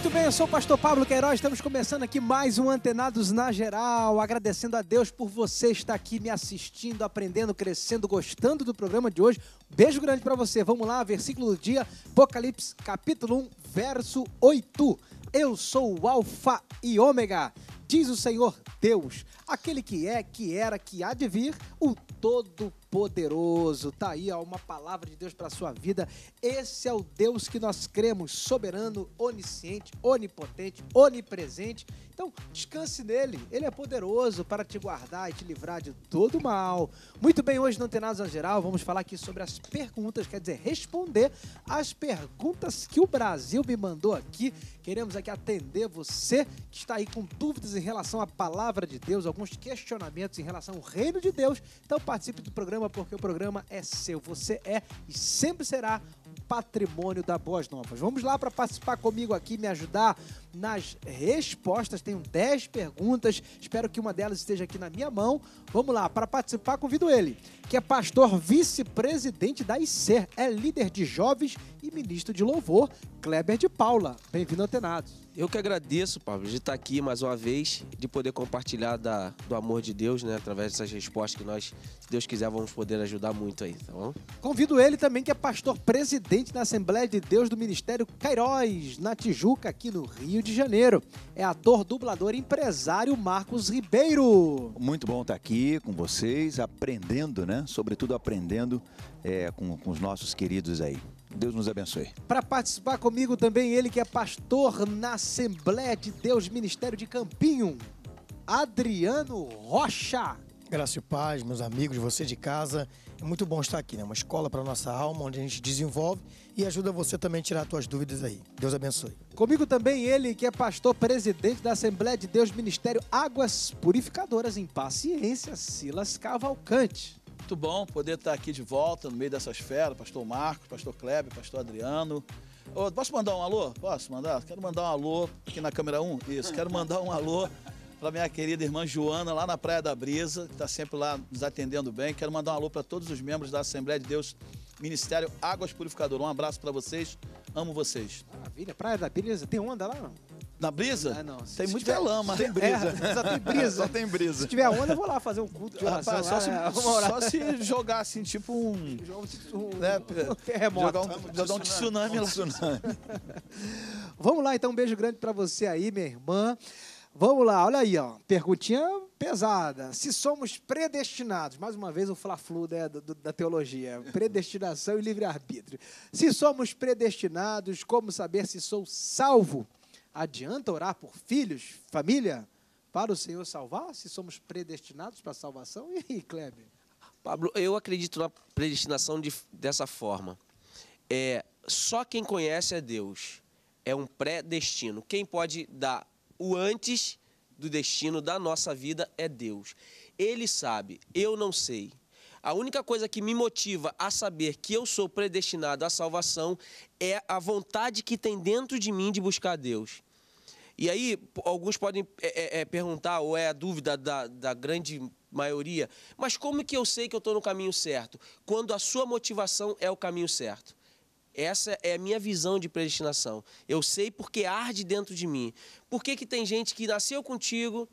Muito bem, eu sou o pastor Pablo Queiroz, estamos começando aqui mais um Antenados na Geral, agradecendo a Deus por você estar aqui me assistindo, aprendendo, crescendo, gostando do programa de hoje. Beijo grande para você. Vamos lá, versículo do dia, Apocalipse, capítulo 1, verso 8. Eu sou o Alfa e Ômega, diz o Senhor Deus, aquele que é, que era, que há de vir, o todo poderoso. Tá aí ó, uma palavra de Deus para sua vida. Esse é o Deus que nós cremos, soberano, onisciente, onipotente, onipresente. Então, descanse nele. Ele é poderoso para te guardar e te livrar de todo mal. Muito bem, hoje não tem nada geral. Vamos falar aqui sobre as perguntas, quer dizer, responder as perguntas que o Brasil me mandou aqui. Queremos aqui atender você que está aí com dúvidas em relação à palavra de Deus, alguns questionamentos em relação ao reino de Deus. Então, participe do programa programa, porque o programa é seu. Você é e sempre será patrimônio da Boas Novas. Vamos lá para participar comigo aqui, me ajudar nas respostas. Tenho 10 perguntas, espero que uma delas esteja aqui na minha mão. Vamos lá, para participar, convido ele, que é pastor vice-presidente da ICER, é líder de jovens e ministro de louvor, Kleber de Paula. Bem-vindo ao Tenados. Eu que agradeço, Pablo, de estar aqui mais uma vez, de poder compartilhar da, do amor de Deus, né? Através dessas respostas que nós, se Deus quiser, vamos poder ajudar muito aí, tá bom? Convido ele também, que é pastor presidente da Assembleia de Deus do Ministério Cairóis, na Tijuca, aqui no Rio de Janeiro. É ator, dublador e empresário Marcos Ribeiro. Muito bom estar aqui com vocês, aprendendo, né? Sobretudo aprendendo é, com, com os nossos queridos aí. Deus nos abençoe. Para participar comigo também, ele que é pastor na Assembleia de Deus Ministério de Campinho, Adriano Rocha. Graça e paz, meus amigos, você de casa. É muito bom estar aqui, né? Uma escola para nossa alma, onde a gente desenvolve e ajuda você também a tirar suas dúvidas aí. Deus abençoe. Comigo também ele, que é pastor presidente da Assembleia de Deus Ministério Águas Purificadoras em Paciência, Silas Cavalcante. Muito bom poder estar aqui de volta no meio dessas feras, pastor Marcos, pastor Kleber, pastor Adriano. Oh, posso mandar um alô? Posso mandar? Quero mandar um alô aqui na câmera 1. Isso, quero mandar um alô para minha querida irmã Joana, lá na Praia da Brisa, que está sempre lá nos atendendo bem. Quero mandar um alô para todos os membros da Assembleia de Deus Ministério Águas Purificadoras. Um abraço para vocês, amo vocês. Maravilha, Praia da Brisa, tem onda lá não? Na brisa? Ah, não. tem se muito tiver, lama. Tem brisa. É, só tem brisa. só tem brisa. Se tiver onda, eu vou lá fazer um culto de oração. Rapaz, só, se, só se jogar assim, tipo um... um, né? um terremoto. Jogar um, um tsunami, um tsunami lá. Um tsunami. Vamos lá, então. Um beijo grande para você aí, minha irmã. Vamos lá, olha aí, ó. perguntinha pesada. Se somos predestinados, mais uma vez o fla-flu né, da, da teologia, predestinação e livre-arbítrio. Se somos predestinados, como saber se sou salvo? Adianta orar por filhos, família, para o Senhor salvar? Se somos predestinados para a salvação? E aí, Kleber? Pablo, eu acredito na predestinação de, dessa forma. É, só quem conhece a Deus é um predestino. Quem pode dar o antes do destino da nossa vida é Deus. Ele sabe, eu não sei. A única coisa que me motiva a saber que eu sou predestinado à salvação é a vontade que tem dentro de mim de buscar Deus. E aí, alguns podem é, é, é, perguntar, ou é a dúvida da, da grande maioria, mas como que eu sei que eu estou no caminho certo? Quando a sua motivação é o caminho certo. Essa é a minha visão de predestinação. Eu sei porque arde dentro de mim. Por que, que tem gente que nasceu contigo,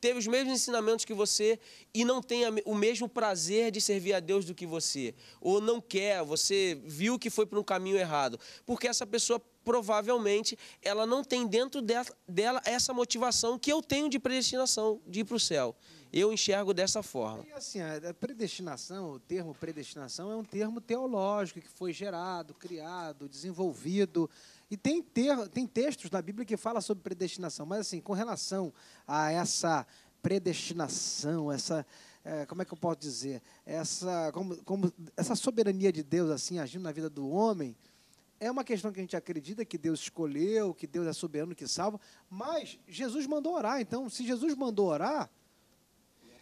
teve os mesmos ensinamentos que você e não tem o mesmo prazer de servir a Deus do que você, ou não quer, você viu que foi para um caminho errado, porque essa pessoa provavelmente ela não tem dentro dela essa motivação que eu tenho de predestinação de ir para o céu. Eu enxergo dessa forma. E assim, a é, é, predestinação, o termo predestinação é um termo teológico que foi gerado, criado, desenvolvido e tem, ter, tem textos na Bíblia que fala sobre predestinação, mas assim, com relação a essa predestinação, essa é, como é que eu posso dizer, essa como, como essa soberania de Deus assim agindo na vida do homem, é uma questão que a gente acredita que Deus escolheu, que Deus é soberano que salva, mas Jesus mandou orar. Então, se Jesus mandou orar,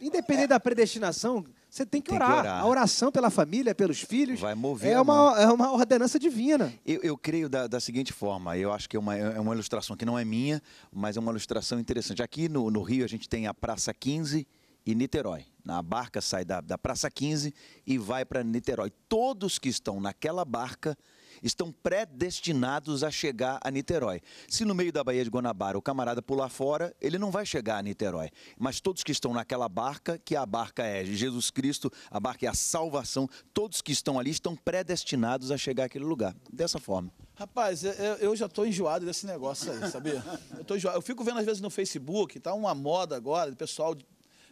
independente da predestinação, você tem que, tem orar. que orar. A oração pela família, pelos filhos, Vai mover é, uma, é uma ordenança divina. Eu, eu creio da, da, seguinte forma, eu acho que é uma, é uma ilustração que não é minha, mas é uma ilustração interessante. Aqui no, no Rio a gente tem a Praça 15, e Niterói. A barca sai da, da Praça 15 e vai para Niterói. Todos que estão naquela barca estão predestinados a chegar a Niterói. Se no meio da Baía de Guanabara o camarada pular fora, ele não vai chegar a Niterói. Mas todos que estão naquela barca, que é a barca é Jesus Cristo, a barca é a salvação, todos que estão ali estão predestinados a chegar àquele lugar. Dessa forma. Rapaz, eu já estou enjoado desse negócio aí, sabia? Eu, tô enjoado. eu fico vendo às vezes no Facebook, está uma moda agora, pessoal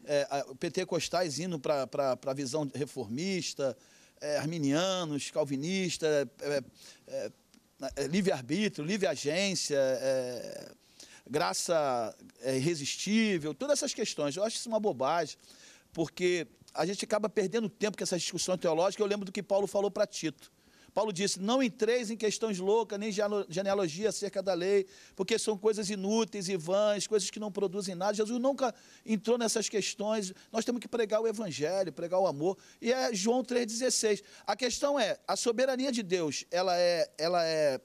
é, pentecostais indo para a visão reformista, é, arminianos, calvinistas, é, é, é, é, livre-arbítrio, livre-agência, é, graça irresistível, todas essas questões. Eu acho isso uma bobagem, porque a gente acaba perdendo tempo com essa discussão teológica. Eu lembro do que Paulo falou para Tito. Paulo disse: Não entreis em questões loucas, nem genealogia acerca da lei, porque são coisas inúteis e vãs, coisas que não produzem nada. Jesus nunca entrou nessas questões. Nós temos que pregar o evangelho, pregar o amor. E é João 3,16. A questão é: a soberania de Deus, ela é. Ela é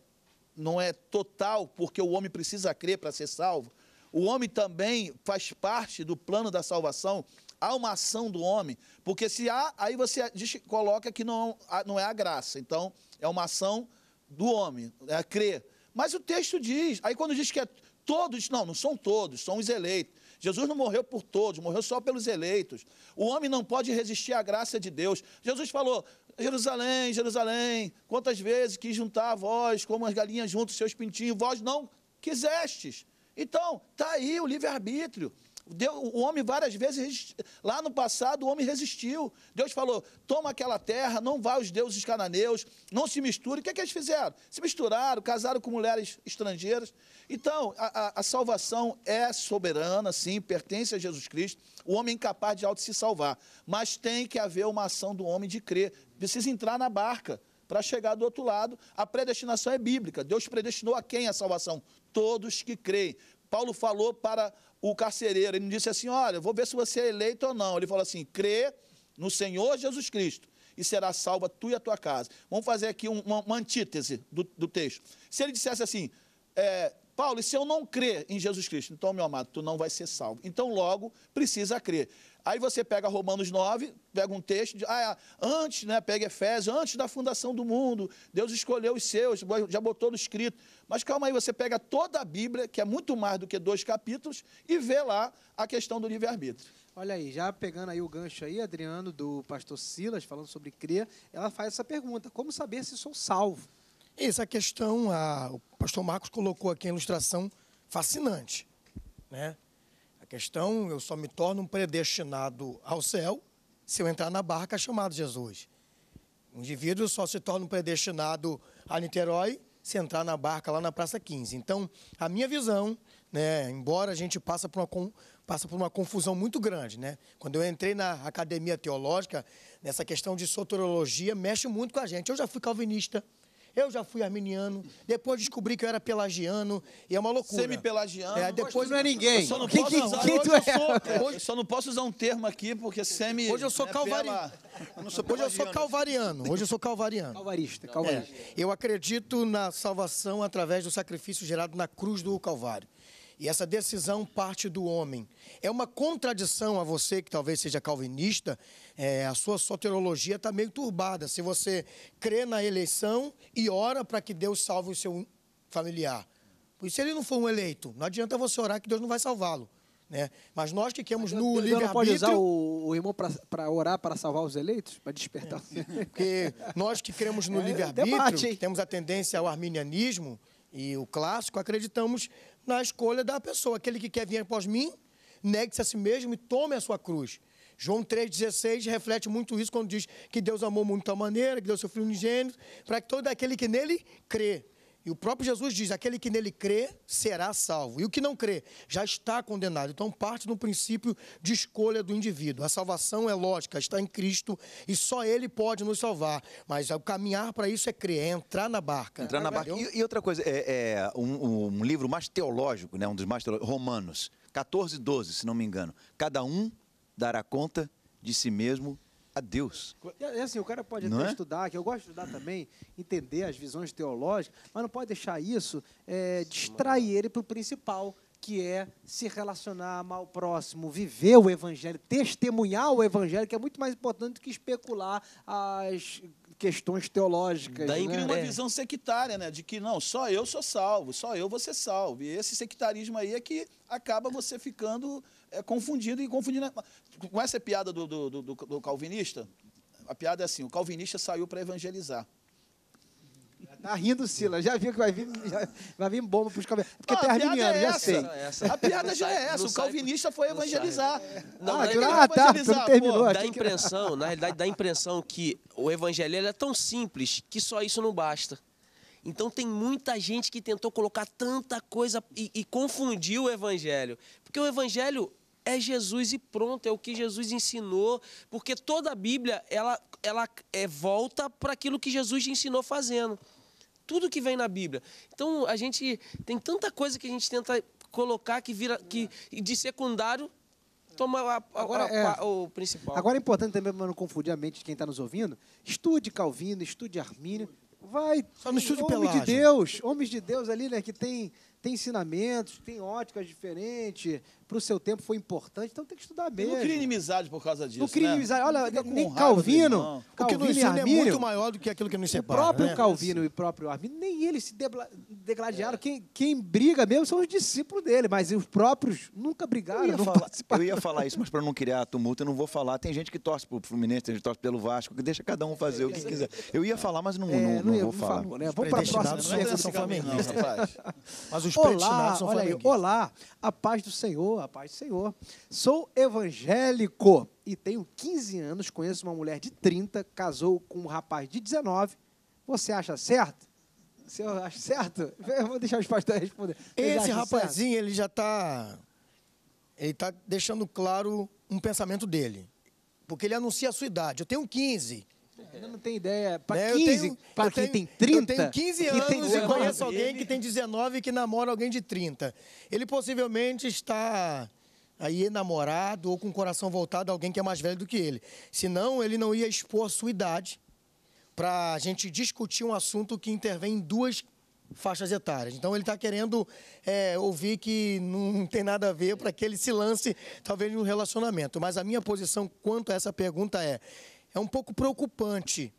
não é total, porque o homem precisa crer para ser salvo. O homem também faz parte do plano da salvação há uma ação do homem, porque se há, aí você coloca que não, não é a graça. Então, é uma ação do homem, é crer. Mas o texto diz, aí quando diz que é todos, não, não são todos, são os eleitos. Jesus não morreu por todos, morreu só pelos eleitos. O homem não pode resistir à graça de Deus. Jesus falou: Jerusalém, Jerusalém, quantas vezes quis juntar a vós, como as galinhas juntam seus pintinhos, vós não quisestes. Então, está aí o livre-arbítrio. Deus, o homem várias vezes, lá no passado, o homem resistiu. Deus falou: toma aquela terra, não vá aos deuses cananeus, não se misture. O que é que eles fizeram? Se misturaram, casaram com mulheres estrangeiras. Então, a, a, a salvação é soberana, sim, pertence a Jesus Cristo. O homem é incapaz de auto se salvar. Mas tem que haver uma ação do homem de crer. Precisa entrar na barca para chegar do outro lado. A predestinação é bíblica. Deus predestinou a quem a salvação? Todos que creem. Paulo falou para o carcereiro, ele disse assim, olha, vou ver se você é eleito ou não. Ele falou assim, crê no Senhor Jesus Cristo e será salva tu e a tua casa. Vamos fazer aqui uma, uma antítese do, do, texto. Se ele dissesse assim, é, Paulo, e se eu não crer em Jesus Cristo? Então, meu amado, tu não vai ser salvo. Então, logo, precisa crer. Aí você pega Romanos 9, pega um texto, de, ah, antes, né, pega Efésios, antes da fundação do mundo, Deus escolheu os seus, já botou no escrito. Mas calma aí, você pega toda a Bíblia, que é muito mais do que dois capítulos, e vê lá a questão do livre-arbítrio. Olha aí, já pegando aí o gancho aí, Adriano, do pastor Silas, falando sobre cria, ela faz essa pergunta, como saber se sou salvo? Essa questão, a, o pastor Marcos colocou aqui a ilustração fascinante, né? questão, eu só me torno um predestinado ao céu se eu entrar na barca chamada Jesus. O indivíduo só se torna um predestinado a Niterói se entrar na barca lá na Praça 15. Então, a minha visão, né, embora a gente passe por uma, passa por uma confusão muito grande, né? Quando eu entrei na academia teológica, nessa questão de soterologia, mexe muito com a gente. Eu já fui calvinista, eu já fui arminiano, depois descobri que eu era pelagiano, e é uma loucura. Semi-pelagiano. É, depois não é ninguém. só não posso usar, é? não posso usar um termo aqui, porque semi... Hoje eu sou né, calvariano. Hoje eu sou calvariano. Hoje eu sou calvariano. Calvarista, calvarista. É, eu acredito na salvação através do sacrifício gerado na cruz do Calvário. E essa decisão parte do homem. É uma contradição a você que talvez seja calvinista, é, a sua soterologia está meio turbada. Se você crê na eleição e ora para que Deus salve o seu familiar. Pois se ele não for um eleito, não adianta você orar que Deus não vai salvá-lo. Né? Mas nós que queremos no livre-arbítrio... pode usar o, o irmão para orar para salvar os eleitos? Para despertar é. Porque nós que cremos no é, livre-arbítrio, temos a tendência ao arminianismo e o clássico, acreditamos na escolha da pessoa. Aquele que quer vir após mim, negue-se a si mesmo e tome a sua cruz. João 3,16 reflete muito isso quando diz que Deus amou muito a maneira, que deu seu Filho unigênito, para que todo aquele que nele crê. E o próprio Jesus diz: aquele que nele crê será salvo. E o que não crê já está condenado. Então, parte do princípio de escolha do indivíduo. A salvação é lógica, está em Cristo e só Ele pode nos salvar. Mas o caminhar para isso é crer, é entrar na barca. Entrar na barca. E, e outra coisa, é, é um, um, livro mais teológico, né, um dos mais teológicos, Romanos 14, 12, se não me engano. Cada um dará conta de si mesmo a Deus. É assim, o cara pode não até é? estudar, que eu gosto de estudar também, entender as visões teológicas, mas não pode deixar isso é, distrair ele para o principal, que é se relacionar, mal próximo, viver o evangelho, testemunhar o evangelho, que é muito mais importante do que especular as questões teológicas. Daí né? uma é. visão sectária, né? De que não, só eu sou salvo, só eu vou ser salvo. E esse sectarismo aí é que acaba você ficando é, confundido e confundindo. Com essa piada do, do, do, do calvinista, a piada é assim: o calvinista saiu para evangelizar. Tá rindo, Sila. Já viu que vai vir, já, vai vir bomba pros calvinistas. É porque Pô, tem arminiano, é já sei. É a piada já é essa. O calvinista foi evangelizar. Não, ah, não, não, tá, não terminou. Pô, dá a impressão, na realidade, dá a impressão que o evangelho é tão simples que só isso não basta. Então tem muita gente que tentou colocar tanta coisa e, e confundiu o evangelho. Porque o evangelho é Jesus e pronto, é o que Jesus ensinou, porque toda a Bíblia ela, ela é volta para aquilo que Jesus ensinou fazendo tudo que vem na Bíblia. Então a gente tem tanta coisa que a gente tenta colocar que vira que de secundário toma a, a, agora, a, é. o principal. Agora é importante também para não confundir a mente de quem está nos ouvindo. Estude Calvino, estude Armínio. Vai, Só não estude homens pelagem. de Deus, homens de Deus ali, né, que tem tem ensinamentos, tem óticas diferentes, para o seu tempo foi importante, então tem que estudar mesmo. Eu não cria inimizade por causa disso. Não cria né? inimizade. Olha, nem Calvino, O que não ensina é muito maior do que aquilo que nos separa. O próprio né? Calvino é e o próprio Armino, nem eles se degladiaram. É. Quem, quem briga mesmo são os discípulos dele, mas os próprios nunca brigaram. Eu ia, falar, eu ia falar isso, mas para não criar tumulto, eu não vou falar. Tem gente que torce para o Fluminense, tem gente que torce pelo Vasco, que deixa cada um fazer o que é. quiser. Eu ia falar, mas não, é, não, não, não vou falar. Falar, né? Vamos para a próxima. É assim, mas é os olá, olha aí, Olá, a paz do Senhor, a paz do Senhor. Sou evangélico e tenho 15 anos, conheço uma mulher de 30, casou com um rapaz de 19. Você acha certo? Se eu acho certo? Eu vou deixar os pastores responder. Esse rapazinho, certo? ele já está... Ele está deixando claro um pensamento dele. Porque ele anuncia a sua idade. Eu tenho 15. Ainda não né, tem ideia. Para 15, para quem tem 30. Eu tenho 15 anos tem 19, e conheço alguém ele... que tem 19 e que namora alguém de 30. Ele possivelmente está aí namorado ou com o coração voltado a alguém que é mais velho do que ele. Senão, ele não ia expor a sua idade para a gente discutir um assunto que intervém em duas faixas etárias. Então ele está querendo é, ouvir que não tem nada a ver para que ele se lance, talvez, num relacionamento. Mas a minha posição quanto a essa pergunta é: é um pouco preocupante.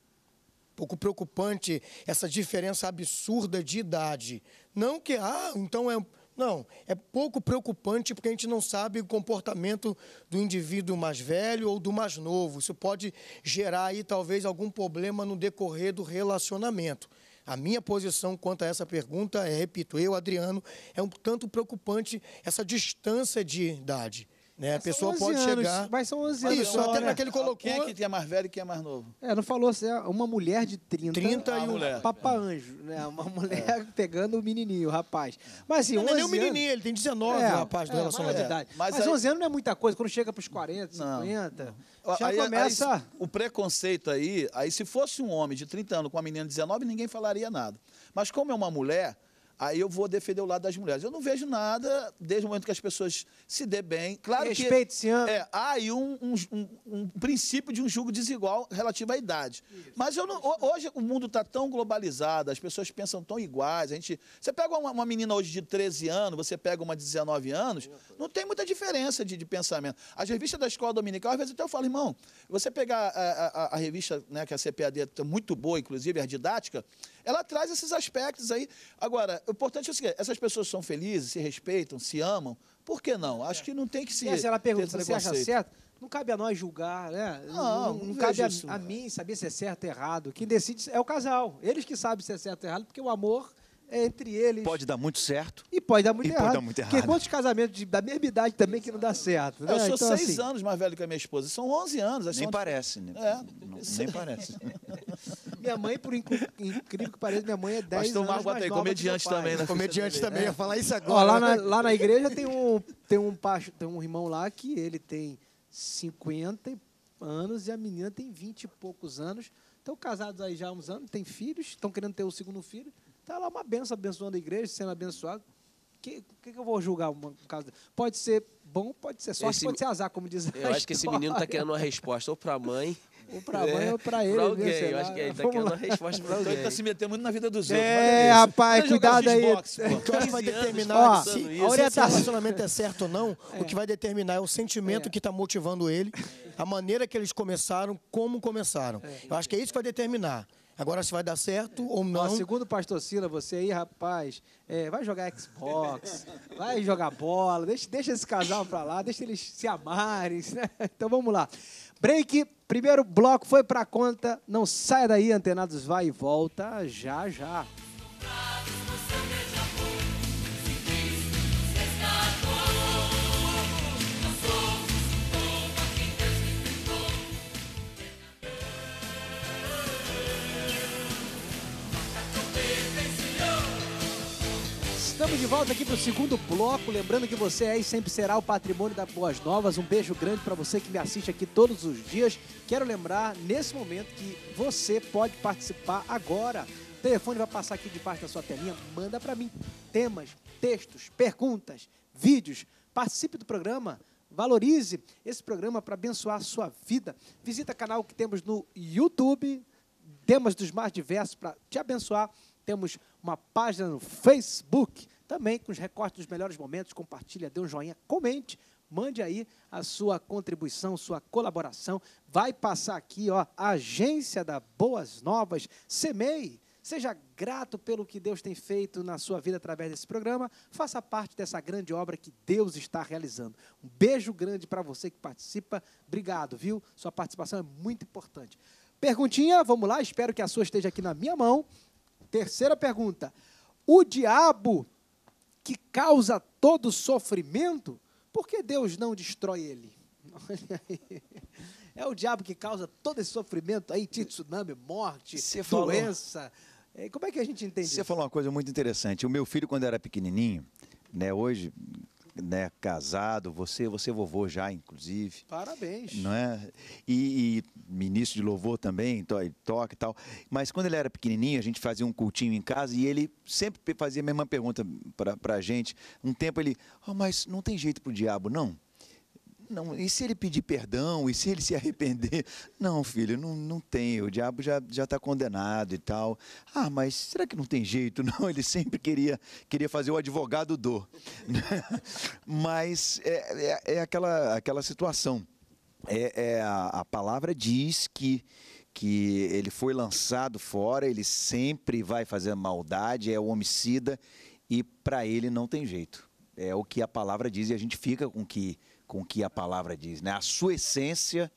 pouco preocupante essa diferença absurda de idade. Não que, ah, então é. Não, é pouco preocupante porque a gente não sabe o comportamento do indivíduo mais velho ou do mais novo. Isso pode gerar aí talvez algum problema no decorrer do relacionamento. A minha posição quanto a essa pergunta, é, repito, eu, Adriano, é um tanto preocupante essa distância de idade. Né? A pessoa pode anos, chegar. Mas são 11 anos. Isso, até né? naquele colocou. Quem é que é mais velho e quem é mais novo? É, não falou assim, ah, uma mulher de 30. 30 e ah, um mulher. É. Papa Anjo, né? Uma é. mulher é. pegando o menininho, o rapaz. Mas assim, não, 11 não é nem o menininho, ele tem 19, é, o rapaz, do é, relacionamento. Mas, é. mas, mas aí... 11 anos não é muita coisa, quando chega para os 40, 50. Não. Já aí, começa. Aí, o preconceito aí, aí se fosse um homem de 30 anos com uma menina de 19, ninguém falaria nada. Mas como é uma mulher aí eu vou defender o lado das mulheres. Eu não vejo nada desde o momento que as pessoas se dê bem. Claro Respeite, que. Se É, há aí um, um, um, princípio de um julgo desigual relativo à idade. Isso. Mas eu não, hoje o mundo está tão globalizado, as pessoas pensam tão iguais. A gente, você pega uma, uma, menina hoje de 13 anos, você pega uma de 19 anos, não tem muita diferença de, de pensamento. As revistas da escola dominical, às vezes até eu falo, irmão, você pegar a, a, a revista, né, que a CPAD é muito boa, inclusive, é a didática, ela traz esses aspectos aí. Agora, o importante é o seguinte: essas pessoas são felizes, se respeitam, se amam. Por que não? Acho é. que não tem que se. E ela pergunta se você acha certo, não cabe a nós julgar, né? Não, não, não, não cabe a, a, mim saber se é certo ou errado. Quem decide é o casal. Eles que sabem se é certo ou errado, porque o amor entre eles. Pode dar muito certo. E pode dar muito e errado. Pode dar muito errado. Porque quantos casamentos de, da mesma idade também Exato. que não dá certo. Né? Eu sou então, seis assim... anos mais velho que a minha esposa. São 11 anos. Assim, nem onde... parece. Né? É. Não, nem parece. minha mãe, por incrível que pareça, minha mãe é 10 Pastor anos Marco, mais nova comediante também. Né? Comediante também. É. ia falar isso agora. Ó, lá, na, lá na igreja tem um, tem, um pasto, tem um irmão lá que ele tem 50 anos e a menina tem 20 e poucos anos. Estão casados aí já há uns anos, têm filhos, estão querendo ter o segundo filho. Está lá uma benção abençoando a igreja, sendo abençoado. O que, que, que, eu vou julgar um caso Pode ser bom, pode ser sorte, esse, pode ser azar, como diz Eu acho que esse menino está querendo uma resposta ou para a mãe. Ou para a mãe é, ou para ele. alguém, eu acho que ele está querendo uma resposta para então tá alguém. Ele está se metendo muito na vida dos é, outros. É, rapaz, cuidado aí. Xbox, o que vai determinar ó, se, isso, se o relacionamento é certo ou não, é. o que vai determinar é o sentimento é. que está motivando ele, a maneira que eles começaram, como começaram. É. Eu acho que é isso que vai determinar. Agora se vai dar certo ou não. Ó, segundo o pastor Sila, você aí, rapaz, é, vai jogar Xbox, vai jogar bola, deixa, deixa esse casal pra lá, deixa eles se amarem. Né? Então vamos lá. Break, primeiro bloco foi pra conta. Não saia daí, antenados, vai e volta já já. volta aqui para o segundo bloco. Lembrando que você é e sempre será o patrimônio da Boas Novas. Um beijo grande para você que me assiste aqui todos os dias. Quero lembrar, nesse momento, que você pode participar agora. O telefone vai passar aqui de parte da sua telinha. Manda para mim temas, textos, perguntas, vídeos. Participe do programa. Valorize esse programa para abençoar a sua vida. Visita o canal que temos no YouTube. Temas dos mais diversos para te abençoar. Temos uma página no Facebook também com os recortes dos melhores momentos, compartilha, dê um joinha, comente, mande aí a sua contribuição, sua colaboração. Vai passar aqui, ó, Agência da Boas Novas, SEMEI. Seja grato pelo que Deus tem feito na sua vida através desse programa. Faça parte dessa grande obra que Deus está realizando. Um beijo grande para você que participa. Obrigado, viu? Sua participação é muito importante. Perguntinha, vamos lá. Espero que a sua esteja aqui na minha mão. Terceira pergunta. O diabo que causa todo sofrimento, por que Deus não destrói ele? É o diabo que causa todo esse sofrimento aí, tsunami, morte, Você doença. Falou... É, como é que a gente entende Você isso? falou uma coisa muito interessante. O meu filho, quando era pequenininho, né, hoje né, casado, você, você é vovô já, inclusive. Parabéns. Não é? E, e ministro de louvor também, to, toca e tal. Mas quando ele era pequenininho, a gente fazia um cultinho em casa e ele sempre fazia a mesma pergunta para a gente. Um tempo ele, oh, mas não tem jeito pro diabo, não? Não, e se ele pedir perdão? E se ele se arrepender? Não, filho, não, não tem. O diabo já está condenado e tal. Ah, mas será que não tem jeito? Não, ele sempre queria, queria fazer o advogado do. Né? mas é, é, é, aquela, aquela situação. É, é a, a palavra diz que que ele foi lançado fora, ele sempre vai fazer maldade, é o homicida e para ele não tem jeito. É o que a palavra diz e a gente fica com que com o que a palavra diz, né? A sua essência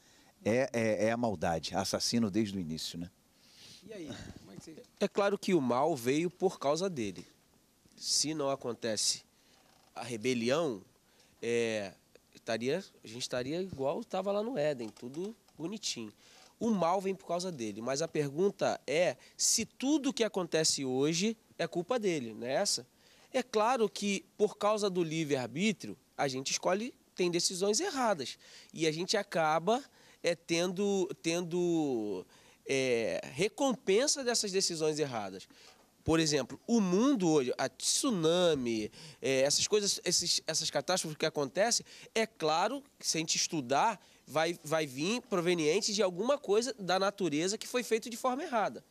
é, é, é a maldade, assassino desde o início, né? E aí? É, você... é claro que o mal veio por causa dele. Se não acontece a rebelião, é, estaria, a gente estaria igual estava lá no Éden, tudo bonitinho. O mal vem por causa dele, mas a pergunta é se tudo que acontece hoje é culpa dele, não é essa? É claro que por causa do livre-arbítrio, a gente escolhe tem decisões erradas. E a gente acaba é, tendo, tendo é, recompensa dessas decisões erradas. Por exemplo, o mundo hoje, a tsunami, é, essas coisas, esses, essas catástrofes que acontecem, é claro que se a gente estudar, vai, vai vir proveniente de alguma coisa da natureza que foi feito de forma errada.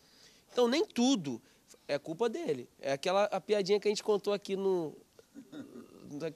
Então, nem tudo é culpa dele. É aquela a piadinha que a gente contou aqui no,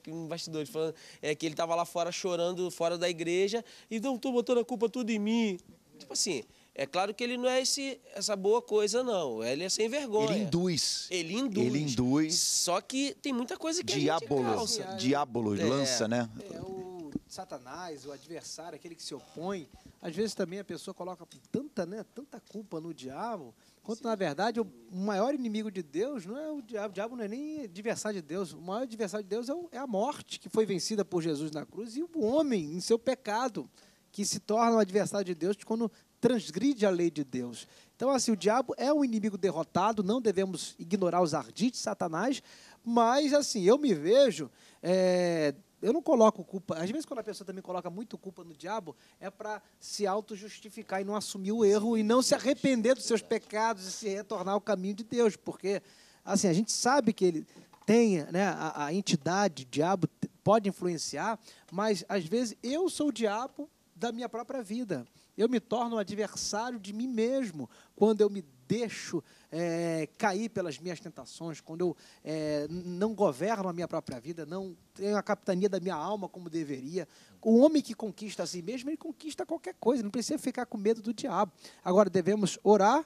um bastidores, falando é, que ele estava lá fora chorando, fora da igreja, e não estou botando a culpa tudo em mim. Tipo assim, é claro que ele não é esse, essa boa coisa, não. Ele é sem vergonha. Ele induz. Ele induz. Ele induz. Só que tem muita coisa que Diabolos, a Diabolos, é, lança, né? É o satanás, o adversário, aquele que se opõe. Às vezes também a pessoa coloca tanta, né, tanta culpa no diabo Quanto, na verdade, o maior inimigo de Deus não é o diabo. O diabo não é nem adversário de Deus. O maior adversário de Deus é, é a morte que foi vencida por Jesus na cruz e o homem em seu pecado, que se torna o adversário de Deus quando transgride a lei de Deus. Então, assim, o diabo é um inimigo derrotado, não devemos ignorar os ardites de Satanás, mas, assim, eu me vejo é, eu não coloco culpa. Às vezes, quando a pessoa também coloca muito culpa no diabo, é para se auto-justificar e não assumir o erro e não se arrepender dos seus pecados e se retornar ao caminho de Deus. Porque, assim, a gente sabe que ele tem, né, a, a entidade, o diabo, pode influenciar, mas às vezes eu sou o diabo da minha própria vida. Eu me torno um adversário de mim mesmo quando eu me deixo é, cair pelas minhas tentações, quando eu é, não governo a minha própria vida, não tenho a capitania da minha alma como deveria. O homem que conquista a si mesmo, ele conquista qualquer coisa, não precisa ficar com medo do diabo. Agora devemos orar,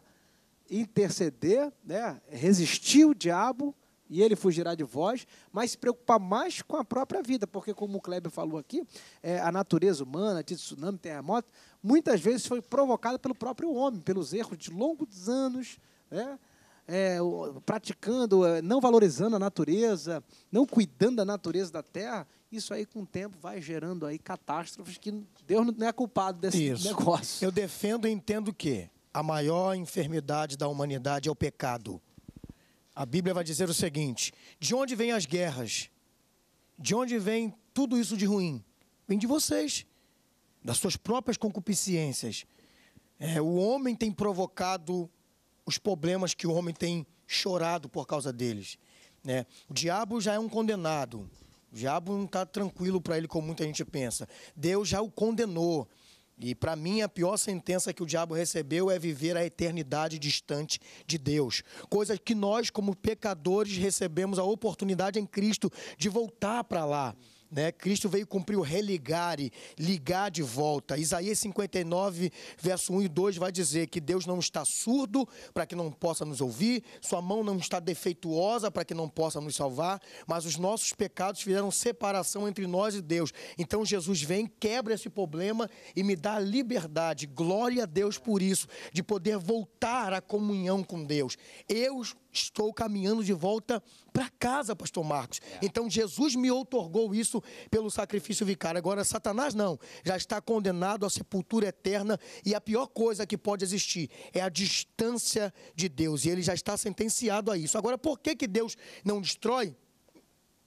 interceder, né, resistir o diabo e ele fugirá de vós, mas se preocupar mais com a própria vida, porque, como o Kleber falou aqui, é, a natureza humana, de tsunami, terremoto, muitas vezes foi provocada pelo próprio homem, pelos erros de longos anos, né? É, praticando, é, não valorizando a natureza, não cuidando da natureza da terra, isso aí com o tempo vai gerando aí catástrofes que Deus não é culpado desse isso. negócio. Eu defendo e entendo que a maior enfermidade da humanidade é o pecado. A Bíblia vai dizer o seguinte: de onde vêm as guerras? De onde vem tudo isso de ruim? Vem de vocês, das suas próprias concupiscências. É, o homem tem provocado os problemas que o homem tem chorado por causa deles. Né? O diabo já é um condenado. O diabo não está tranquilo para ele como muita gente pensa. Deus já o condenou. E para mim, a pior sentença que o diabo recebeu é viver a eternidade distante de Deus. Coisa que nós, como pecadores, recebemos a oportunidade em Cristo de voltar para lá. Né? Cristo veio cumprir o religare, ligar de volta. Isaías 59, verso 1 e 2 vai dizer que Deus não está surdo para que não possa nos ouvir, sua mão não está defeituosa para que não possa nos salvar, mas os nossos pecados fizeram separação entre nós e Deus. Então Jesus vem, quebra esse problema e me dá liberdade. Glória a Deus por isso, de poder voltar à comunhão com Deus. Eu estou caminhando de volta para casa, pastor Marcos. É. Então Jesus me outorgou isso pelo sacrifício vicário. Agora Satanás não, já está condenado à sepultura eterna e a pior coisa que pode existir é a distância de Deus e ele já está sentenciado a isso. Agora por que que Deus não destrói?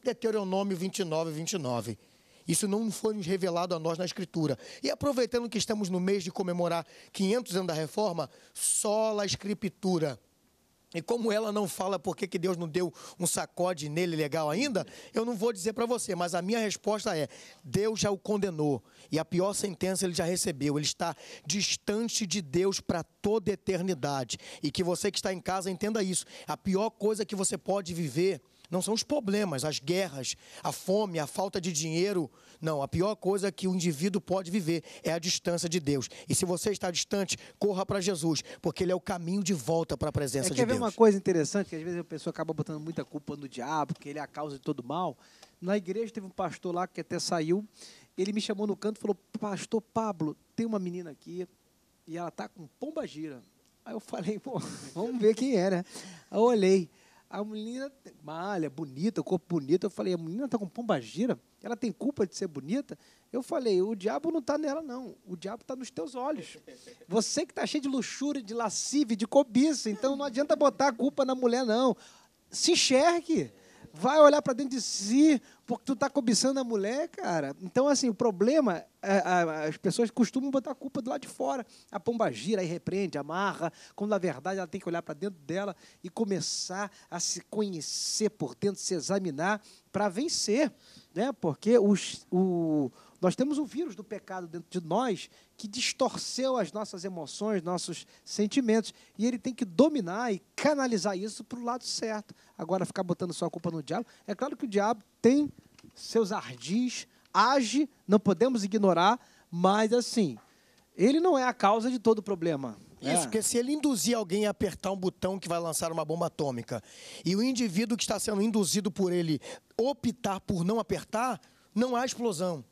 Deuteronômio 29, 29. Isso não foi nos revelado a nós na Escritura. E aproveitando que estamos no mês de comemorar 500 anos da Reforma, só a Escritura e como ela não fala porque que Deus não deu um sacode nele legal ainda, eu não vou dizer para você, mas a minha resposta é: Deus já o condenou e a pior sentença ele já recebeu. Ele está distante de Deus para toda eternidade. E que você que está em casa entenda isso. A pior coisa que você pode viver não são os problemas, as guerras, a fome, a falta de dinheiro, não, a pior coisa que o indivíduo pode viver é a distância de Deus. E se você está distante, corra para Jesus, porque ele é o caminho de volta para a presença é, de Deus. Quer ver uma coisa interessante, que às vezes a pessoa acaba botando muita culpa no diabo, porque ele é a causa de todo mal. Na igreja teve um pastor lá que até saiu, ele me chamou no canto e falou: Pastor Pablo, tem uma menina aqui e ela tá com pomba gira. Aí eu falei: Pô, vamos ver quem era. É, né? Aí eu olhei. A menina malha, ah, é bonita, corpo bonito. Eu falei, a menina tá com pombagira? Ela tem culpa de ser bonita? Eu falei, o diabo não tá nela, não. O diabo tá nos teus olhos. Você que tá cheio de luxúria, de lascívia, de cobiça. Então não adianta botar a culpa na mulher, não. Se enxergue vai olhar para dentro de si, porque tu está cobiçando a mulher, cara. Então, assim, o problema, é, é, as pessoas costumam botar a culpa do lado de fora. A pomba gira, aí repreende, amarra, quando na verdade ela tem que olhar para dentro dela e começar a se conhecer por dentro, se examinar para vencer, né? Porque os, o, nós temos o vírus do pecado dentro de nós que distorceu as nossas emoções, nossos sentimentos, e ele tem que dominar e canalizar isso para o lado certo. Agora, ficar botando sua culpa no diabo, é claro que o diabo tem seus ardis, age, não podemos ignorar, mas assim, ele não é a causa de todo o problema. Isso, é. porque se ele induzir alguém a apertar um botão que vai lançar uma bomba atômica e o indivíduo que está sendo induzido por ele optar por não apertar, não há explosão.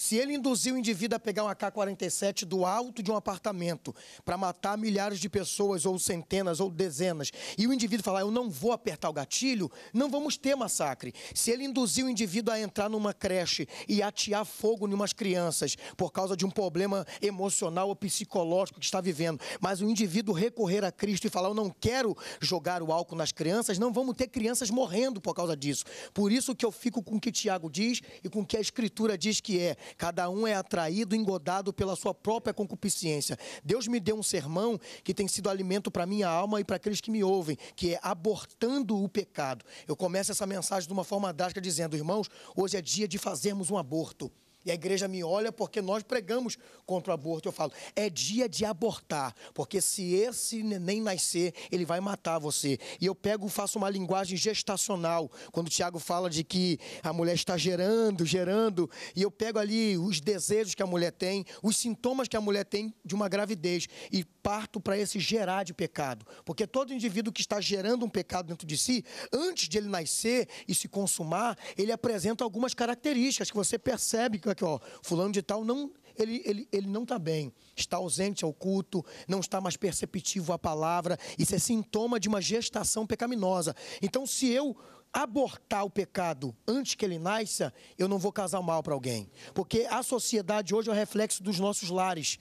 Se ele induziu o indivíduo a pegar um AK-47 do alto de um apartamento para matar milhares de pessoas, ou centenas, ou dezenas, e o indivíduo falar, eu não vou apertar o gatilho, não vamos ter massacre. Se ele induziu o indivíduo a entrar numa creche e atear fogo em umas crianças por causa de um problema emocional ou psicológico que está vivendo, mas o indivíduo recorrer a Cristo e falar, eu não quero jogar o álcool nas crianças, não vamos ter crianças morrendo por causa disso. Por isso que eu fico com o que Tiago diz e com o que a Escritura diz que é Cada um é atraído, engodado pela sua própria concupiscência. Deus me deu um sermão que tem sido alimento para minha alma e para aqueles que me ouvem, que é abortando o pecado. Eu começo essa mensagem de uma forma drástica dizendo, irmãos, hoje é dia de fazermos um aborto. E a igreja me olha porque nós pregamos contra o aborto. Eu falo, é dia de abortar, porque se esse neném nascer, ele vai matar você. E eu pego, faço uma linguagem gestacional, quando o Tiago fala de que a mulher está gerando, gerando, e eu pego ali os desejos que a mulher tem, os sintomas que a mulher tem de uma gravidez, e parto para esse gerar de pecado. Porque todo indivíduo que está gerando um pecado dentro de si, antes de ele nascer e se consumar, ele apresenta algumas características que você percebe que específico aqui, ó, fulano de tal não ele, ele, ele não está bem, está ausente ao culto, não está mais perceptivo à palavra, isso é sintoma de uma gestação pecaminosa. Então, se eu abortar o pecado antes que ele nasça, eu não vou casar mal para alguém. Porque a sociedade hoje é um reflexo dos nossos lares.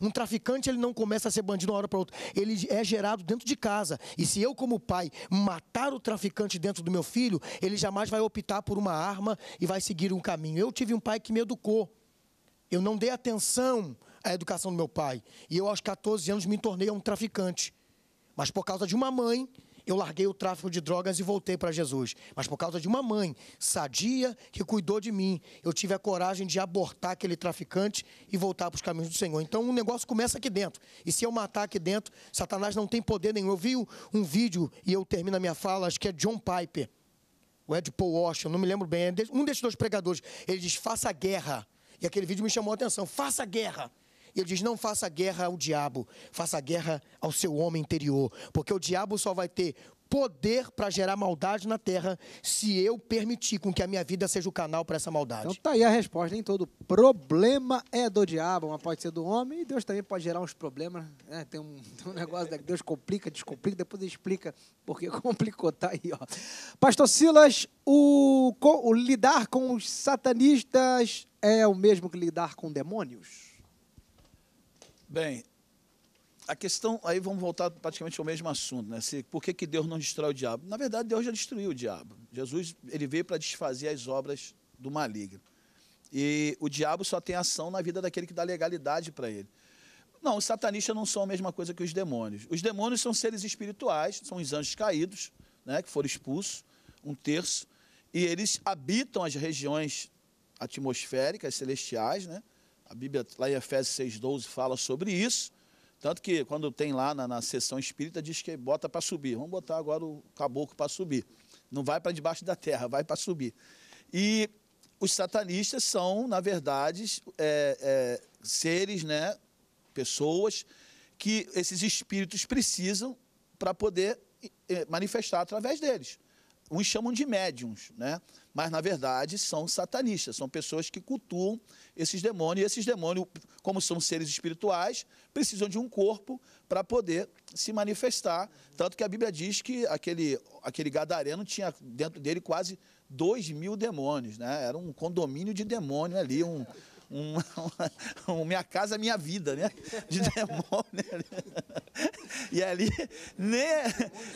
Um traficante ele não começa a ser bandido uma hora para outra. Ele é gerado dentro de casa. E se eu, como pai, matar o traficante dentro do meu filho, ele jamais vai optar por uma arma e vai seguir um caminho. Eu tive um pai que me educou. Eu não dei atenção à educação do meu pai. E eu, aos 14 anos, me tornei um traficante. Mas por causa de uma mãe eu larguei o tráfico de drogas e voltei para Jesus. Mas por causa de uma mãe sadia que cuidou de mim, eu tive a coragem de abortar aquele traficante e voltar para os caminhos do Senhor. Então o um negócio começa aqui dentro. E se eu matar aqui dentro, Satanás não tem poder nenhum. Eu vi um vídeo e eu termino a minha fala, acho que é John Piper, o Ed Paul Washington, não me lembro bem, é um desses dois pregadores. Ele diz: faça guerra. E aquele vídeo me chamou a atenção: faça guerra. E ele diz: não faça guerra ao diabo, faça guerra ao seu homem interior, porque o diabo só vai ter poder para gerar maldade na terra se eu permitir com que a minha vida seja o canal para essa maldade. Então tá aí a resposta, nem todo problema é do diabo, mas pode ser do homem e Deus também pode gerar uns problemas, né? tem, um, tem um negócio que Deus complica, descomplica, depois explica porque complicou, tá aí, ó. Pastor Silas, o, o lidar com os satanistas é o mesmo que lidar com demônios? Bem, a questão, aí vamos voltar praticamente ao mesmo assunto, né? Se, por que, que Deus não destrói o diabo? Na verdade, Deus já destruiu o diabo. Jesus, ele veio para desfazer as obras do maligno. E o diabo só tem ação na vida daquele que dá legalidade para ele. Não, os satanistas não são a mesma coisa que os demônios. Os demônios são seres espirituais, são os anjos caídos, né, que foram expulsos, um terço, e eles habitam as regiões atmosféricas, celestiais, né? A Bíblia, lá em Efésios 6,12, fala sobre isso. Tanto que quando tem lá na, na sessão espírita, diz que bota para subir. Vamos botar agora o caboclo para subir. Não vai para debaixo da terra, vai para subir. E os satanistas são, na verdade, é, é, seres, né, pessoas, que esses espíritos precisam para poder eh, manifestar através deles uns chamam de médiums, né? Mas na verdade são satanistas, são pessoas que cultuam esses demônios. E esses demônios, como são seres espirituais, precisam de um corpo para poder se manifestar. Tanto que a Bíblia diz que aquele, aquele gadareno tinha dentro dele quase dois mil demônios, né? Era um condomínio de demônio ali, um uma, minha casa, é minha vida, né? De demônio. Né? E ali, né?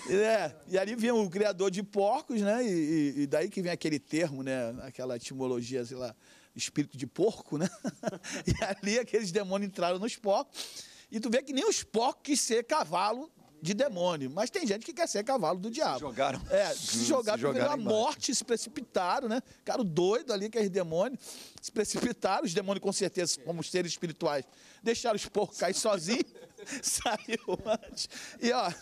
É, e ali vinha o criador de porcos, né? E, e, daí que vem aquele termo, né? Aquela etimologia, sei lá, espírito de porco, né? E ali aqueles demônios entraram nos porcos. E tu vê que nem os porcos ser cavalo de demônio. Mas tem gente que quer ser cavalo do diabo. jogaram. É, se jogaram, se jogaram a morte, se precipitaram, né? Ficaram doido ali, é demônios. Se precipitaram, os demônios, com certeza, como seres espirituais, deixaram os porcos cair sozinhos. saiu antes. E, ó,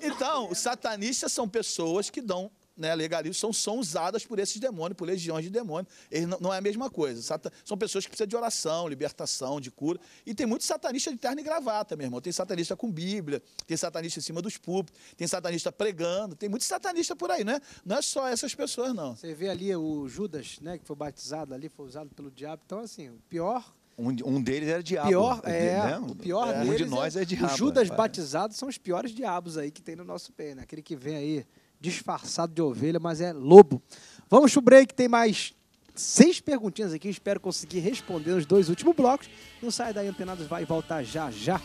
então, satanistas são pessoas que dão né, legalistas são, são usadas por esses demônios, por legiões de demônios. Eles não, não é a mesma coisa. são pessoas que precisam de oração, libertação, de cura. E tem muito satanista de terno e gravata, meu irmão. Tem satanista com Bíblia, tem satanista em cima dos púlpitos, tem satanista pregando, tem muito satanista por aí, né? Não é só essas pessoas, não. Você vê ali o Judas, né, que foi batizado ali, foi usado pelo diabo. Então, assim, o pior um, um, deles era diabo. Pior, é, né? O pior é. deles. Um de é nós é, é diabo. Os Judas pai. batizados são os piores diabos aí que tem no nosso pé, né? Aquele que vem aí disfarçado de ovelha, mas é lobo. Vamos pro break, tem mais seis perguntinhas aqui, espero conseguir responder nos dois últimos blocos. Não sai daí, antenados, vai voltar já já.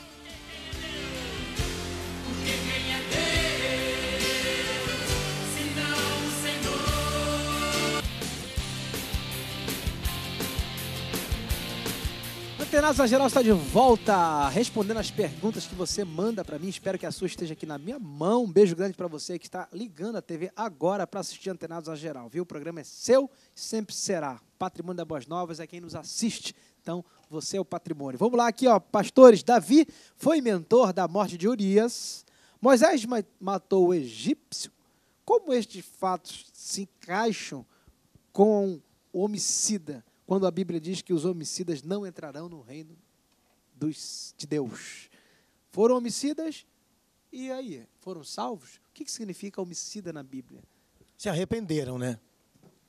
Catenaza Geral está de volta, respondendo as perguntas que você manda para mim. Espero que a sua esteja aqui na minha mão. Um beijo grande para você que está ligando a TV agora para assistir Antenados Geral, viu? O programa é seu, sempre será. Patrimônio da Boas Novas é quem nos assiste. Então, você é o patrimônio. Vamos lá aqui, ó, pastores. Davi foi mentor da morte de Urias. Moisés matou o egípcio. Como estes fatos se encaixam com o homicida? quando a Bíblia diz que os homicidas não entrarão no reino dos, de Deus. Foram homicidas e aí? Foram salvos? O que, que significa homicida na Bíblia? Se arrependeram, né?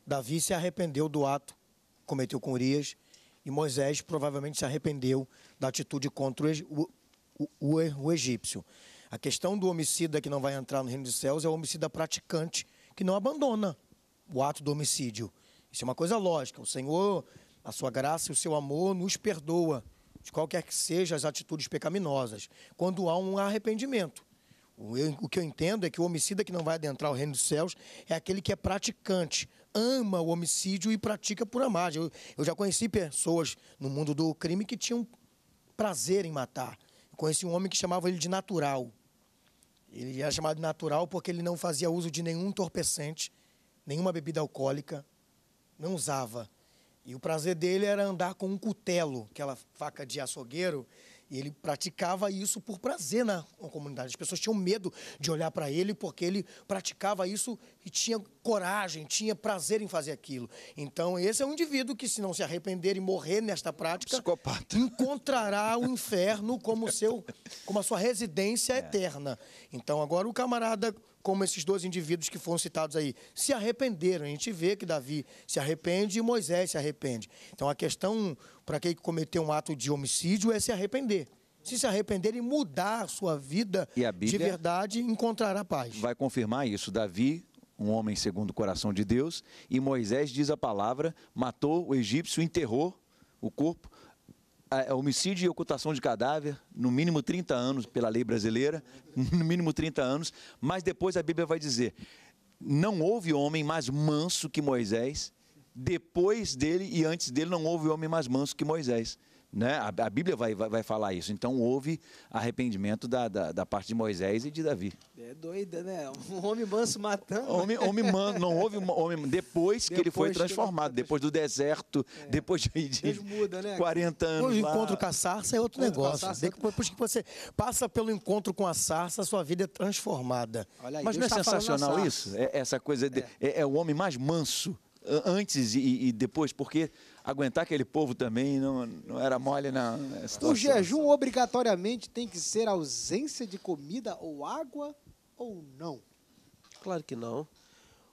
Davi se arrependeu do ato que cometeu com Urias e Moisés provavelmente se arrependeu da atitude contra o, o, o, o egípcio. A questão do homicida que não vai entrar no reino dos céus é o homicida praticante que não abandona o ato do homicídio. Isso é uma coisa lógica. O Senhor, a sua graça e o seu amor nos perdoa de qualquer que sejam as atitudes pecaminosas, quando há um arrependimento. O que eu entendo é que o homicida que não vai adentrar o reino dos céus é aquele que é praticante, ama o homicídio e pratica por amar. Eu, eu já conheci pessoas no mundo do crime que tinham prazer em matar. Eu conheci um homem que chamava ele de natural. Ele era chamado de natural porque ele não fazia uso de nenhum entorpecente, nenhuma bebida alcoólica, não usava. E o prazer dele era andar com um cutelo, aquela faca de açougueiro, e ele praticava isso por prazer na comunidade. As pessoas tinham medo de olhar para ele porque ele praticava isso e tinha coragem, tinha prazer em fazer aquilo. Então, esse é um indivíduo que, se não se arrepender e morrer nesta prática, Psicopata. encontrará o inferno como, seu, como a sua residência é. eterna. Então, agora o camarada como esses dois indivíduos que foram citados aí, se arrependeram. A gente vê que Davi se arrepende e Moisés se arrepende. Então a questão para quem cometeu um ato de homicídio é se arrepender. Se se arrepender e mudar a sua vida a de verdade, encontrará paz. Vai confirmar isso. Davi, um homem segundo o coração de Deus, e Moisés diz a palavra, matou o egípcio, enterrou o corpo homicídio e ocultação de cadáver, no mínimo 30 anos pela lei brasileira, no mínimo 30 anos, mas depois a Bíblia vai dizer: não houve homem mais manso que Moisés, depois dele e antes dele não houve homem mais manso que Moisés. Né? A, a Bíblia vai, vai, vai, falar isso. Então houve arrependimento da, da, da, parte de Moisés e de Davi. É doida, né? Um homem manso matando. Homem, homem manso, não houve um homem. Depois que ele foi transformado, depois do deserto, é. depois de, de muda, né? 40 anos. O encontro com a sarça é outro negócio. Sarça, depois que você passa pelo encontro com a sarça, a sua vida é transformada. Aí, Mas Deus não é tá sensacional isso? É, essa coisa de, é. é, é o homem mais manso antes e, e, depois, porque aguentar aquele povo também não, não era mole na situação. O jejum obrigatoriamente tem que ser ausência de comida ou água ou não? Claro que não.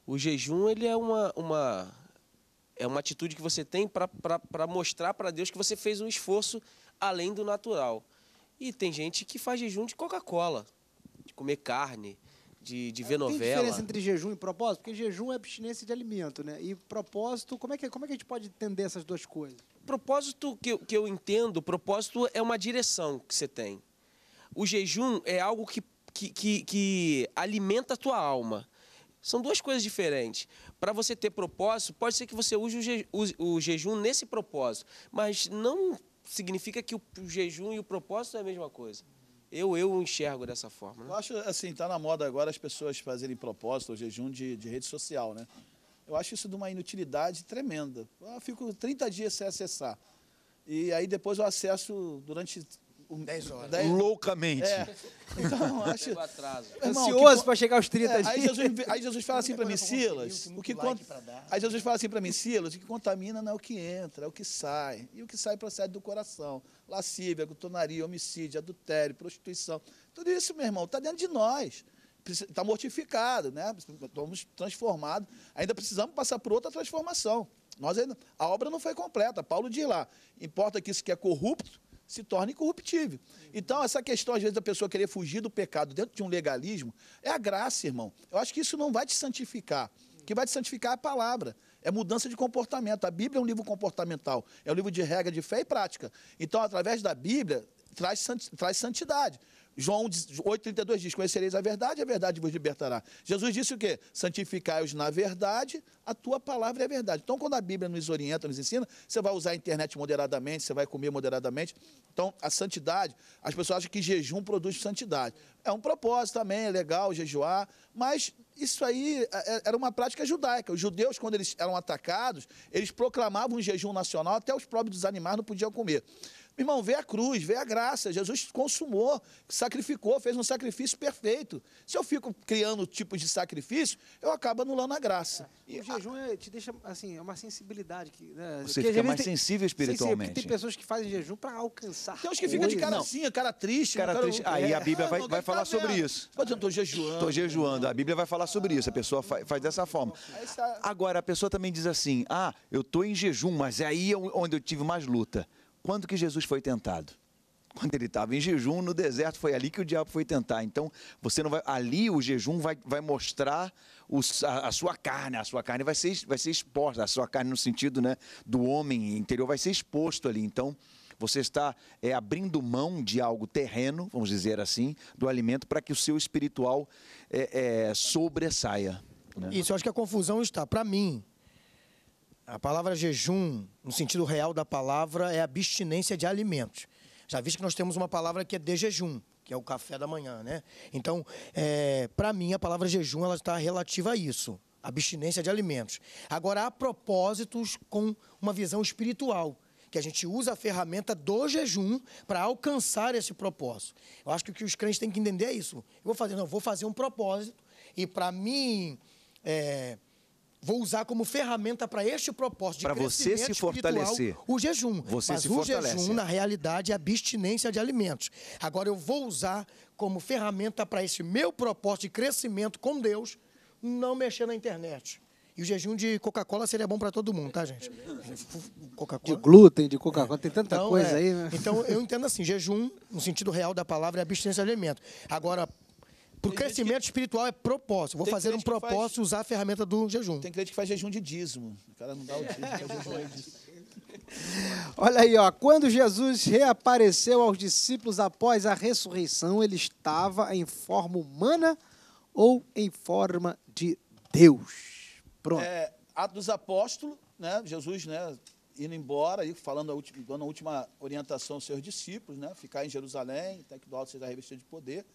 O jejum ele é uma, uma, é uma atitude que você tem para mostrar para Deus que você fez um esforço além do natural. E tem gente que faz jejum de Coca-Cola, de comer carne, de, de é, ver é, novela. Tem diferença entre jejum e propósito? Porque jejum é abstinência de alimento, né? E propósito, como é que, como é que a gente pode entender essas duas coisas? Propósito que, que eu entendo, propósito é uma direção que você tem. O jejum é algo que, que, que, que alimenta a tua alma. São duas coisas diferentes. Para você ter propósito, pode ser que você use o, use o jejum nesse propósito, mas não significa que o, o jejum e o propósito é a mesma coisa. Eu, eu enxergo dessa forma. Né? Eu acho assim, está na moda agora as pessoas fazerem propósito ou jejum de, de rede social, né? Eu acho isso de uma inutilidade tremenda. Eu fico 30 dias sem acessar. E aí depois eu acesso durante 10 horas. Dez... Loucamente. É. Então, acho... Irmão, Ansioso para chegar aos 30 é, aí, Jesus, aí Jesus fala assim para mim, Silas, o que Aí Jesus fala assim para mim, Silas, o que contamina não é o que entra, é o que sai. E o que sai procede do coração. Lascívia, glutonaria, homicídio, adultério, prostituição. Tudo isso, meu irmão, está dentro de nós está mortificado, né? Estamos transformados. Ainda precisamos passar por outra transformação. Nós ainda, a obra não foi completa. Paulo diz lá: importa que isso que é corrupto se torna incorruptível. Então, essa questão, às vezes, da pessoa querer fugir do pecado dentro de um legalismo, é a graça, irmão. Eu acho que isso não vai te santificar. O que vai te santificar é a palavra. É mudança de comportamento. A Bíblia é um livro comportamental. É um livro de regra de fé e prática. Então, através da Bíblia, traz, traz santidade. João 8,32 diz: Conhecereis a verdade, a verdade vos libertará. Jesus disse o quê? Santificai-os na verdade, a tua palavra é a verdade. Então, quando a Bíblia nos orienta, nos ensina, você vai usar a internet moderadamente, você vai comer moderadamente. Então, a santidade, as pessoas acham que jejum produz santidade. É um propósito também, é legal jejuar, mas isso aí é, é, era uma prática judaica. Os judeus, quando eles eram atacados, eles proclamavam um jejum nacional, até os próprios animais não podiam comer. Irmão, vê a cruz, vê a graça. Jesus consumou, sacrificou, fez um sacrifício perfeito. Se eu fico criando tipos de sacrifício, eu acabo anulando a graça. É. E o jejum é, te deixa, assim, é uma sensibilidade. Que, né? Você fica mais tem, sensível espiritualmente. Sim, tem pessoas que fazem jejum para alcançar. Tem uns que ficam de cara assim, cara triste. Cara, cara triste. Aí a é, Bíblia vai, vai falar sobre isso. Pode eu estou jejuando. Estou jejuando. A Bíblia vai falar sobre isso. A pessoa faz, faz dessa forma. Agora, a pessoa também diz assim, ah, eu estou em jejum, mas é aí onde eu tive mais luta. Quando que Jesus foi tentado? Quando ele estava em jejum no deserto, foi ali que o diabo foi tentar. Então, você não vai. Ali o jejum vai, vai mostrar o, a, a, sua carne. A sua carne vai ser, vai ser exposta. A sua carne, no sentido né, do homem interior, vai ser exposto ali. Então, você está é, abrindo mão de algo terreno, vamos dizer assim, do alimento, para que o seu espiritual é, é, sobressaia. Né? Isso, eu acho que a confusão está, para mim, a palavra jejum, no sentido real da palavra, é abstinência de alimentos. Já visto que nós temos uma palavra que é de jejum, que é o café da manhã, né? Então, é, para mim, a palavra jejum ela está relativa a isso, abstinência de alimentos. Agora, há propósitos com uma visão espiritual, que a gente usa a ferramenta do jejum para alcançar esse propósito. Eu acho que o que os crentes têm que entender é isso. Eu vou fazer, não, vou fazer um propósito e para mim é, vou usar como ferramenta para este propósito de pra crescimento você se fortalecer. o jejum. Você Mas se o fortalece. jejum, na realidade, é abstinência de alimentos. Agora eu vou usar como ferramenta para esse meu propósito de crescimento com Deus, não mexer na internet. E o jejum de Coca-Cola seria bom para todo mundo, tá, gente? De glúten, de Coca-Cola, tem tanta então, coisa é, aí, né? Então, eu entendo assim, jejum, no sentido real da palavra, é abstinência de alimento. Agora, Pro crescimento que... espiritual é propósito. Vou Tem fazer um propósito e faz... usar a ferramenta do jejum. Tem crente que faz jejum de dízimo. O cara não dá o dízimo, Olha aí, ó. Quando Jesus reapareceu aos discípulos após a ressurreição, ele estava em forma humana ou em forma de Deus? Pronto. É, dos Apóstolos, né? Jesus, né? Indo embora, aí falando a última, dando a última orientação aos seus discípulos, né? Ficar em Jerusalém, até que do alto seja revestido de poder.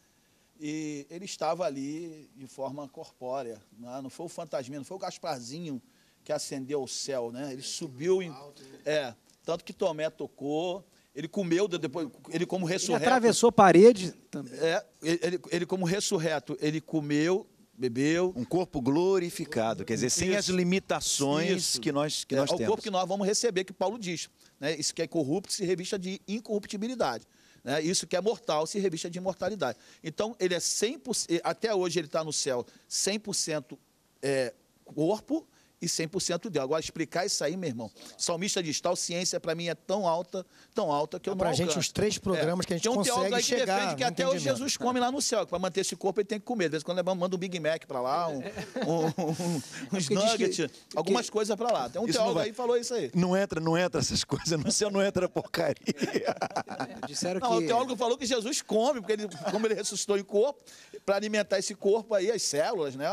E ele estava ali de forma corpórea. Né? Não foi o fantasminha, não foi o Gasparzinho que acendeu o céu, né? Ele subiu em. Né? É, tanto que Tomé tocou. Ele comeu depois, ele como ressurreto. Ele atravessou parede também. É, ele, ele, ele como ressurreto, ele comeu, bebeu. Um corpo glorificado, quer dizer, sem isso, as limitações isso. que nós, que é, nós é, temos. O corpo que nós vamos receber, que Paulo diz. Né? Isso que é corrupto se revista de incorruptibilidade. Né? Isso que é mortal se revista de imortalidade. Então, ele é 100%, até hoje ele está no céu 100% é, corpo, e 100% deu. Agora, explicar isso aí, meu irmão, salmista tal ciência para mim é tão alta, tão alta que eu é não Para a gente, os três é, programas é. que a gente consegue chegar. Tem um que até hoje Jesus come lá no céu, que para manter esse corpo ele tem que comer. De vez em quando manda um Big Mac para lá, um, um, um que, algumas que... coisas para lá. Tem um isso teólogo aí aí falou isso aí. Não entra, não entra essas coisas, no céu não entra porcaria. É, disseram não, que... o teólogo falou que Jesus come, porque ele, como ele ressuscitou o corpo, para alimentar esse corpo aí, as células, né,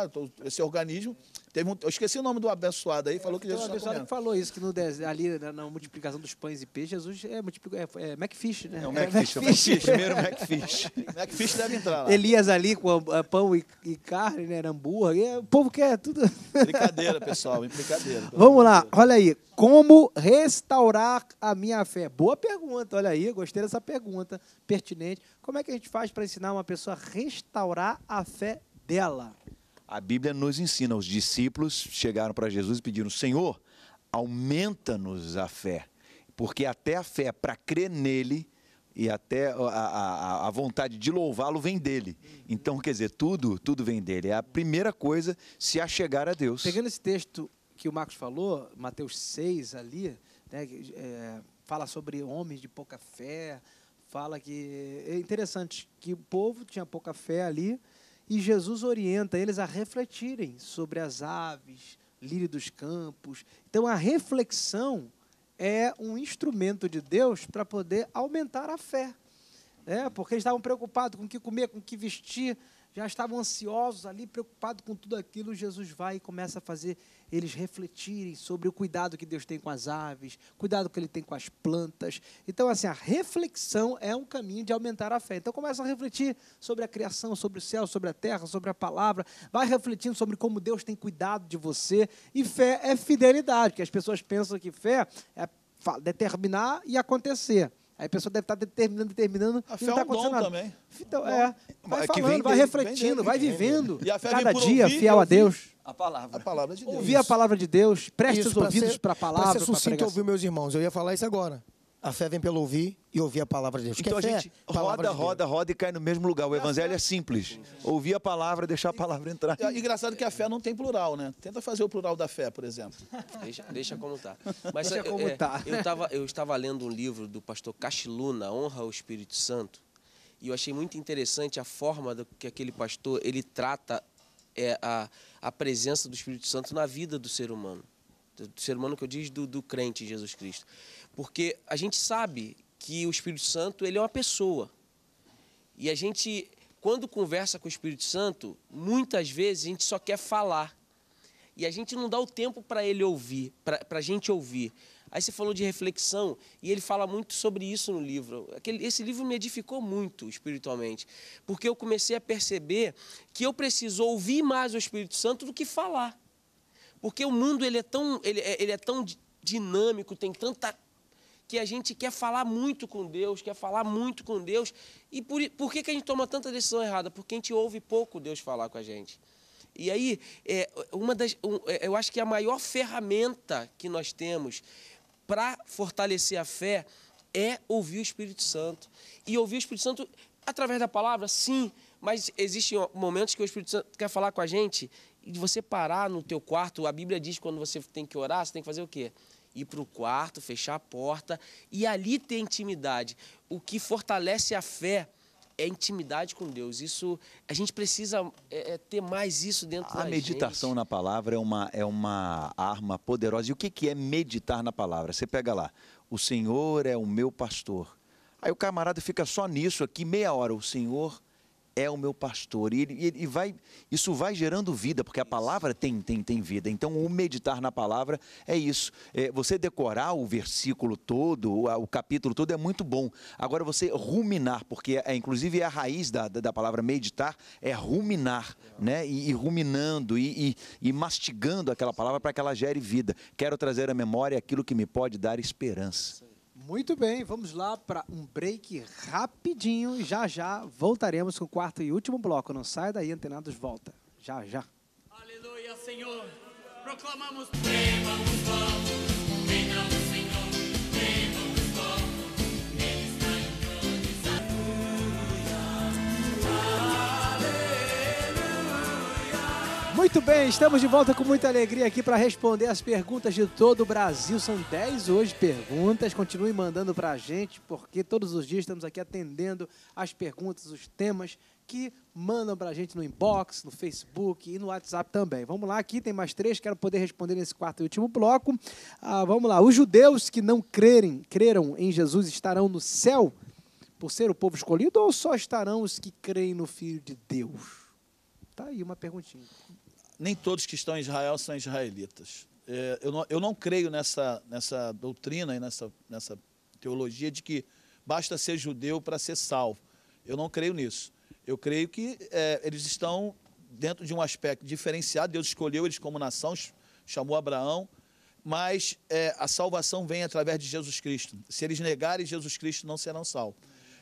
esse organismo, Teve um, eu esqueci o nome do abençoado aí, falou que Jesus O tá abençoado falou isso, que no, ali na, na, multiplicação dos pães e peixes, Jesus é, multiplicou, é, é Macfish, né? É o é Macfish, é o Macfish. primeiro Macfish. Macfish deve entrar lá. Elias ali com a, a pão e, e, carne, né, hambúrguer, o povo quer tudo. Brincadeira, pessoal, brincadeira. Vamos lá, olha aí, como restaurar a minha fé? Boa pergunta, olha aí, gostei dessa pergunta, pertinente. Como é que a gente faz para ensinar uma pessoa a restaurar a fé dela? A Bíblia nos ensina, os discípulos chegaram para Jesus e pediram: Senhor, aumenta-nos a fé, porque até a fé para crer nele e até a, a, a vontade de louvá-lo vem dele. Então, quer dizer, tudo, tudo vem dele. É a primeira coisa se achegar a Deus. Pegando esse texto que o Marcos falou, Mateus 6 ali, né, é, fala sobre homens de pouca fé, fala que é interessante que o povo tinha pouca fé ali e Jesus orienta eles a refletirem sobre as aves, lírio dos campos. Então, a reflexão é um instrumento de Deus para poder aumentar a fé. Né? Porque eles estavam preocupados com o que comer, com o que vestir já estavam ansiosos ali, preocupados com tudo aquilo, Jesus vai e começa a fazer eles refletirem sobre o cuidado que Deus tem com as aves, cuidado que Ele tem com as plantas. Então, assim, a reflexão é um caminho de aumentar a fé. Então, começa a refletir sobre a criação, sobre o céu, sobre a terra, sobre a palavra. Vai refletindo sobre como Deus tem cuidado de você. E fé é fidelidade, porque as pessoas pensam que fé é determinar e acontecer. Aí a pessoa deve estar tá determinando, determinando. A fé não é tá é um dom nada. também. Então, é. é. Vai é falando, vai refletindo, vai vivendo. E a fé Cada dia, ouvir, fiel a Deus. A palavra. A palavra de Deus. Ouvir a palavra de Deus, preste os ouvidos para a palavra. Para sucinto, ouvir meus irmãos. Eu ia falar isso agora. A fé vem pelo ouvir e ouvir a palavra de Deus. Então a gente roda, de roda, roda e cai no mesmo lugar. O evangelho é simples. Ouvir a palavra, deixar a palavra entrar. É engraçado que a fé não tem plural, né? Tenta fazer o plural da fé, por exemplo. Deixa, deixa como tá. Mas, deixa é, como é, tá. Eu, tava, eu estava lendo um livro do pastor Cachiluna, Honra o Espírito Santo, e eu achei muito interessante a forma do, que aquele pastor, ele trata é, a, a presença do Espírito Santo na vida do ser humano. Do, do ser humano que eu digo do, do crente em Jesus Cristo. Porque a gente sabe que o Espírito Santo ele é uma pessoa. E a gente, quando conversa com o Espírito Santo, muitas vezes a gente só quer falar. E a gente não dá o tempo para ele ouvir, para a gente ouvir. Aí você falou de reflexão, e ele fala muito sobre isso no livro. Aquele, esse livro me edificou muito espiritualmente, porque eu comecei a perceber que eu preciso ouvir mais o Espírito Santo do que falar. Porque o mundo ele é tão, ele, é, ele é tão dinâmico, tem tanta que a gente quer falar muito com Deus, quer falar muito com Deus. E por, por que, que a gente toma tanta decisão errada? Porque a gente ouve pouco Deus falar com a gente. E aí, é, uma das, um, é, eu acho que a maior ferramenta que nós temos para fortalecer a fé é ouvir o Espírito Santo. E ouvir o Espírito Santo através da palavra, sim, mas existem momentos que o Espírito Santo quer falar com a gente e você parar no teu quarto, a Bíblia diz que quando você tem que orar, você tem que fazer o quê? ir para o quarto, fechar a porta e ali ter intimidade. O que fortalece a fé é intimidade com Deus. Isso a gente precisa é, é ter mais isso dentro a da A meditação gente. na palavra é uma, é uma arma poderosa. E o que, que é meditar na palavra? Você pega lá, o Senhor é o meu pastor. Aí o camarada fica só nisso aqui meia hora. O Senhor é o meu pastor. E, ele, e vai, isso vai gerando vida, porque a palavra tem, tem, tem vida. Então, o meditar na palavra é isso. É, você decorar o versículo todo, o, capítulo todo, é muito bom. Agora, você ruminar, porque é, inclusive é a raiz da, da, palavra meditar, é ruminar, é. né? E, e ruminando, e, e, e mastigando aquela palavra para que ela gere vida. Quero trazer à memória aquilo que me pode dar esperança. Muito bem, vamos lá para um break rapidinho e já já voltaremos com o quarto e último bloco. Não sai daí, antenados, volta. Já já. Aleluia, Senhor. Proclamamos. Vamos, vamos. Muito bem, estamos de volta com muita alegria aqui para responder as perguntas de todo o Brasil. São 10 hoje perguntas. Continue mandando para a gente, porque todos os dias estamos aqui atendendo as perguntas, os temas que mandam para a gente no inbox, no Facebook e no WhatsApp também. Vamos lá, aqui tem mais três, quero poder responder nesse quarto e último bloco. Ah, vamos lá. Os judeus que não crerem, creram em Jesus estarão no céu por ser o povo escolhido ou só estarão os que creem no Filho de Deus? Tá aí uma perguntinha nem todos que estão em Israel são israelitas. É, eu, não, eu não creio nessa, nessa doutrina e nessa, nessa teologia de que basta ser judeu para ser salvo. Eu não creio nisso. Eu creio que é, eles estão dentro de um aspecto diferenciado. Deus escolheu eles como nação, chamou Abraão, mas é, a salvação vem através de Jesus Cristo. Se eles negarem Jesus Cristo, não serão salvos.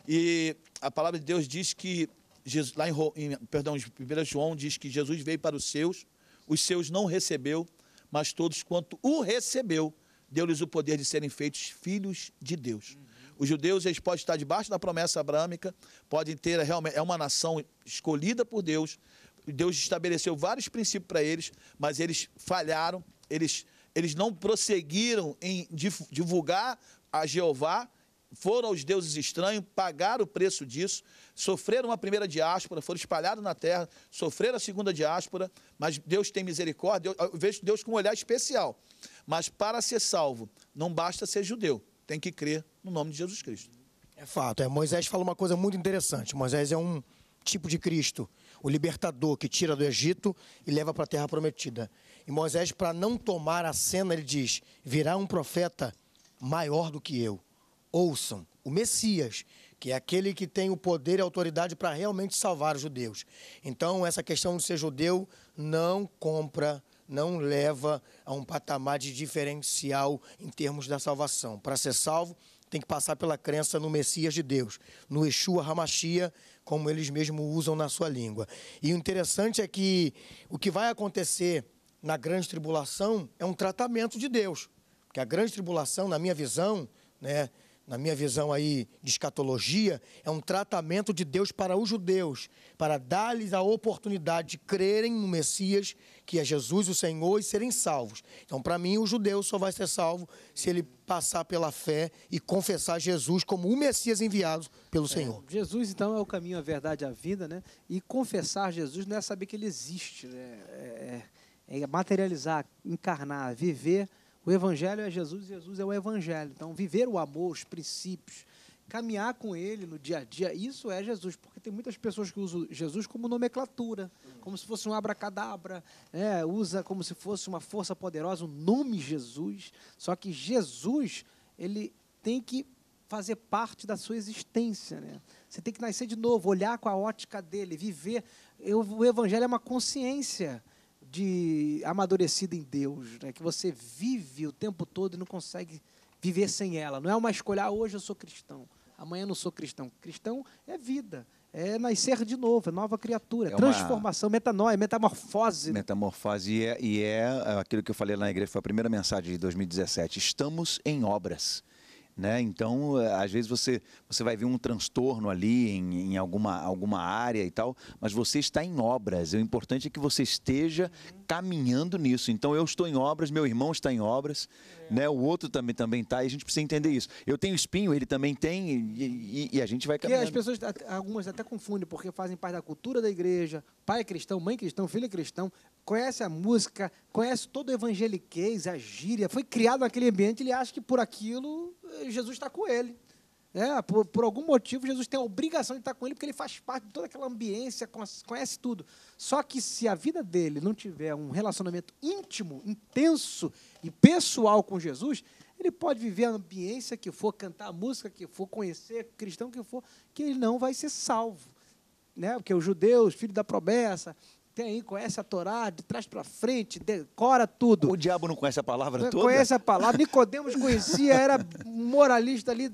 E a palavra de Deus diz que Jesus, lá em, em perdão, 1 João diz que Jesus veio para os seus, os seus não recebeu, mas todos quanto o recebeu, deu-lhes o poder de serem feitos filhos de Deus. Uhum. Os judeus, eles podem estar debaixo da promessa abrâmica, podem ter realmente, é uma nação escolhida por Deus. Deus estabeleceu vários princípios para eles, mas eles falharam, eles, eles não prosseguiram em divulgar a Jeová foram aos deuses estranhos, pagaram o preço disso, sofreram a primeira diáspora, foram espalhados na terra, sofreram a segunda diáspora, mas Deus tem misericórdia, eu vejo Deus com um olhar especial. Mas para ser salvo, não basta ser judeu, tem que crer no nome de Jesus Cristo. É fato, é, Moisés fala uma coisa muito interessante, Moisés é um tipo de Cristo, o libertador que tira do Egito e leva para a terra prometida. E Moisés, para não tomar a cena, ele diz, virá um profeta maior do que eu ouçam o Messias, que é aquele que tem o poder e autoridade para realmente salvar os judeus. Então, essa questão de ser judeu não compra, não leva a um patamar de diferencial em termos da salvação. Para ser salvo, tem que passar pela crença no Messias de Deus, no Yeshua Hamashia, como eles mesmos usam na sua língua. E o interessante é que o que vai acontecer na grande tribulação é um tratamento de Deus. Porque a grande tribulação, na minha visão, né, na minha visão aí de escatologia, é um tratamento de Deus para os judeus, para dar-lhes a oportunidade de crerem no Messias, que é Jesus o Senhor, e serem salvos. Então, para mim, o judeu só vai ser salvo se ele passar pela fé e confessar Jesus como o Messias enviado pelo é, Senhor. É, Jesus, então, é o caminho, a verdade, a vida, né? E confessar Jesus não é saber que ele existe, né? É, é, é materializar, encarnar, viver o Evangelho é Jesus, e Jesus é o Evangelho. Então, viver o amor, os princípios, caminhar com ele no dia a dia, isso é Jesus, porque tem muitas pessoas que usam Jesus como nomenclatura, como se fosse um abracadabra, né? usa como se fosse uma força poderosa, o um nome Jesus. Só que Jesus, ele tem que fazer parte da sua existência. Né? Você tem que nascer de novo, olhar com a ótica dele, viver. Eu, o Evangelho é uma consciência de amadurecida em Deus, né? que você vive o tempo todo e não consegue viver sem ela. Não é uma escolha, ah, hoje eu sou cristão, amanhã eu não sou cristão. Cristão é vida, é nascer de novo, é nova criatura, é transformação, metanoia, metamorfose. Metamorfose, e é, e é, é aquilo que eu falei lá na igreja, foi a primeira mensagem de 2017. Estamos em obras. Né? Então, eh, às vezes você, você vai ver um transtorno ali em, em, alguma, alguma área e tal, mas você está em obras. O importante é que você esteja caminhando nisso. Então, eu estou em obras, meu irmão está em obras, é. né? o outro também também está, e a gente precisa entender isso. Eu tenho espinho, ele também tem, e, e, e a gente vai caminhando. E as pessoas, algumas até confundem, porque fazem parte da cultura da igreja, pai é cristão, mãe é cristão, filho é cristão, conhece a música, conhece todo o evangeliquez, a gíria, foi criado naquele ambiente, ele acha que por aquilo Jesus está com ele. É, por, por, algum motivo, Jesus tem a obrigação de estar com ele, porque ele faz parte de toda aquela ambiência, conhece tudo. Só que se a vida dele não tiver um relacionamento íntimo, intenso e pessoal com Jesus, ele pode viver a ambiência que for, cantar a música que for, conhecer cristão que for, que ele não vai ser salvo. Né? Porque os judeus, filho da promessa, tem aí, conhece a Torá de trás para frente, decora tudo. O diabo não conhece a palavra não toda? Conhece a palavra. Nicodemos conhecia, era moralista ali,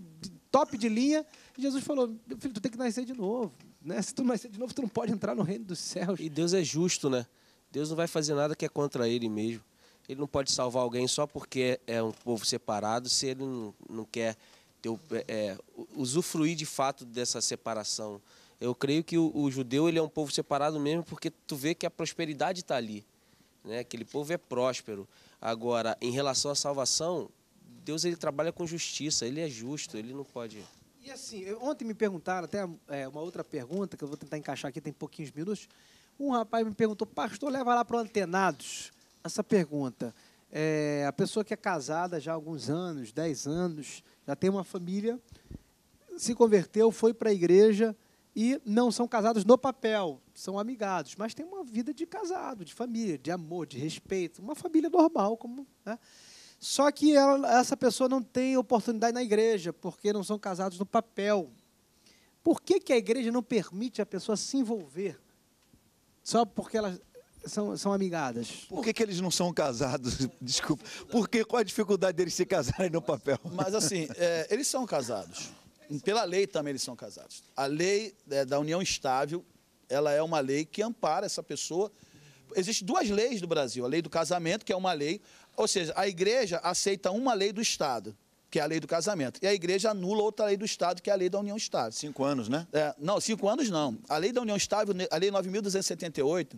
top de linha. E Jesus falou: meu filho, tu tem que nascer de novo. Né? Se tu nascer de novo, tu não pode entrar no reino dos céus. E Deus é justo, né? Deus não vai fazer nada que é contra ele mesmo. Ele não pode salvar alguém só porque é um povo separado, se ele não, não quer ter, é, é, usufruir de fato dessa separação eu creio que o, o, judeu ele é um povo separado mesmo porque tu vê que a prosperidade está ali. Né? Aquele povo é próspero. Agora, em relação à salvação, Deus ele trabalha com justiça, ele é justo, ele não pode. E assim, eu, ontem me perguntaram, até é, uma outra pergunta, que eu vou tentar encaixar aqui, tem pouquinhos minutos. Um rapaz me perguntou, pastor, leva lá para o Antenados essa pergunta. É, a pessoa que é casada já há alguns anos, 10 anos, já tem uma família, se converteu, foi para a igreja, e não são casados no papel, são amigados, mas têm uma vida de casado, de família, de amor, de respeito, uma família normal, como. Né? Só que ela, essa pessoa não tem oportunidade na igreja, porque não são casados no papel. Por que, que a igreja não permite a pessoa se envolver? Só porque elas são, são amigadas. Por que, que eles não são casados? Desculpa. Por que, qual a dificuldade deles se casarem no papel? Mas assim, é, eles são casados. Pela lei também eles são casados. A lei é, da união estável, ela é uma lei que ampara essa pessoa. Existem duas leis do Brasil, a lei do casamento, que é uma lei, ou seja, a igreja aceita uma lei do Estado, que é a lei do casamento, e a igreja anula outra lei do Estado, que é a lei da união estável. Cinco anos, né? É, não, cinco anos não. A lei da união estável, a lei 9.278,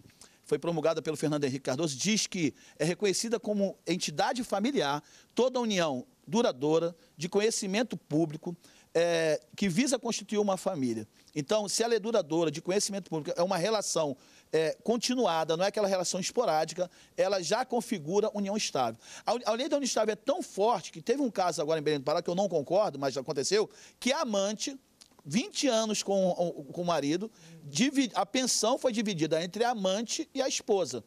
foi promulgada pelo Fernando Henrique Cardoso, diz que é reconhecida como entidade familiar toda união duradoura, de conhecimento público, é, que visa constituir uma família. Então, se ela é duradoura, de conhecimento público, é uma relação é, continuada, não é aquela relação esporádica, ela já configura união estável. A, a lei da união estável é tão forte que teve um caso agora em Belém do Pará, que eu não concordo, mas já aconteceu, que a amante 20 anos com, com o marido, a pensão foi dividida entre a amante e a esposa.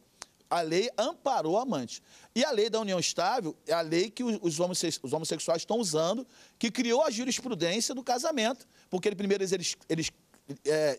A lei amparou o amante. E a lei da união estável é a lei que os homossexuais estão usando, que criou a jurisprudência do casamento, porque ele, primeiro eles, eles é,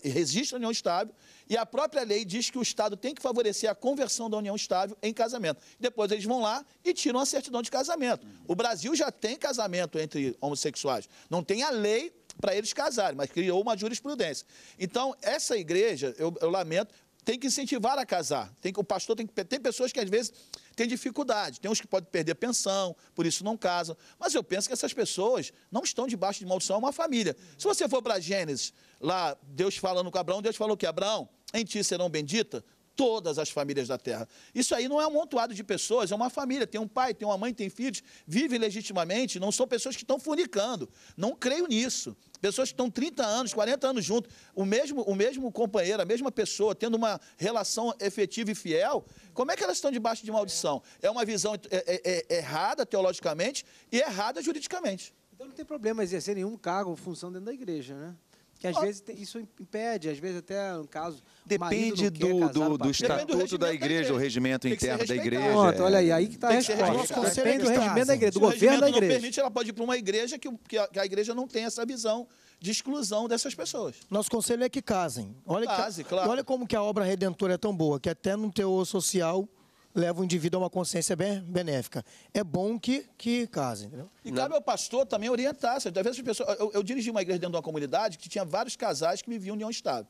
à união estável e a própria lei diz que o Estado tem que favorecer a conversão da união estável em casamento. Depois eles vão lá e tiram a certidão de casamento. O Brasil já tem casamento entre homossexuais. Não tem a lei para eles casarem, mas criou uma jurisprudência. Então, essa igreja, eu, eu lamento, tem que incentivar a casar. Tem que, o pastor tem que. Tem pessoas que às vezes têm dificuldade. Tem uns que podem perder pensão, por isso não casam. Mas eu penso que essas pessoas não estão debaixo de maldição, é uma família. Se você for para Gênesis, lá, Deus falando com Abraão, Deus falou que Abraão, em ti serão bendita todas as famílias da terra. Isso aí não é um montuado de pessoas, é uma família, tem um pai, tem uma mãe, tem filhos, vive legitimamente, não são pessoas que estão funicando. Não creio nisso. Pessoas que estão 30 anos, 40 anos juntos, o mesmo, o mesmo companheiro, a mesma pessoa, tendo uma relação efetiva e fiel, como é que elas estão debaixo de maldição? É uma visão é, é, é, é errada teologicamente e errada juridicamente. Então não tem problema exercer nenhum cargo ou função dentro da igreja, né? que às oh. vezes isso impede, às vezes até no caso. Depende do, do, do estatuto da igreja, o regimento interno da igreja. Pronto, olha aí, aí que está a resposta. Depende do regimento da igreja, do governo da igreja. não permite, ela pode ir para uma igreja que, que, a, que a igreja não tem essa visão de exclusão dessas pessoas. Nosso conselho é que casem. Olha Case, que, claro. Olha como que a obra redentora é tão boa, que até no teor social leva o indivíduo a uma consciência benéfica. É bom que, que casem, entendeu? E cabe ao pastor também orientar. Às vezes as pessoas, eu, eu, dirigi uma igreja dentro de uma comunidade que tinha vários casais que viviam em união estável.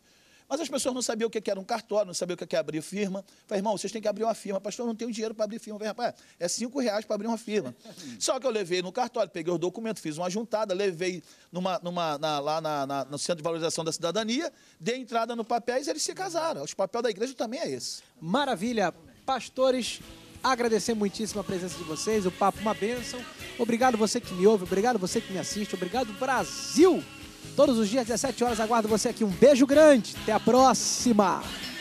Mas as pessoas não sabiam o que era um cartório, não sabiam o que era é abrir firma. Falei, irmão, vocês têm que abrir uma firma. Pastor, eu não tenho dinheiro para abrir firma. Falei, rapaz, é cinco reais para abrir uma firma. Só que eu levei no cartório, peguei os documentos, fiz uma juntada, levei numa, numa, na, lá na, na, no Centro de Valorização da Cidadania, dei entrada no papéis e eles se casaram. Os papéis da igreja também é esse. Maravilha. Pastores, agradecer muitíssimo a presença de vocês, o papo uma bênção. Obrigado você que me ouve, obrigado você que me assiste, obrigado Brasil. Todos os dias, 17 horas, aguardo você aqui. Um beijo grande, até a próxima!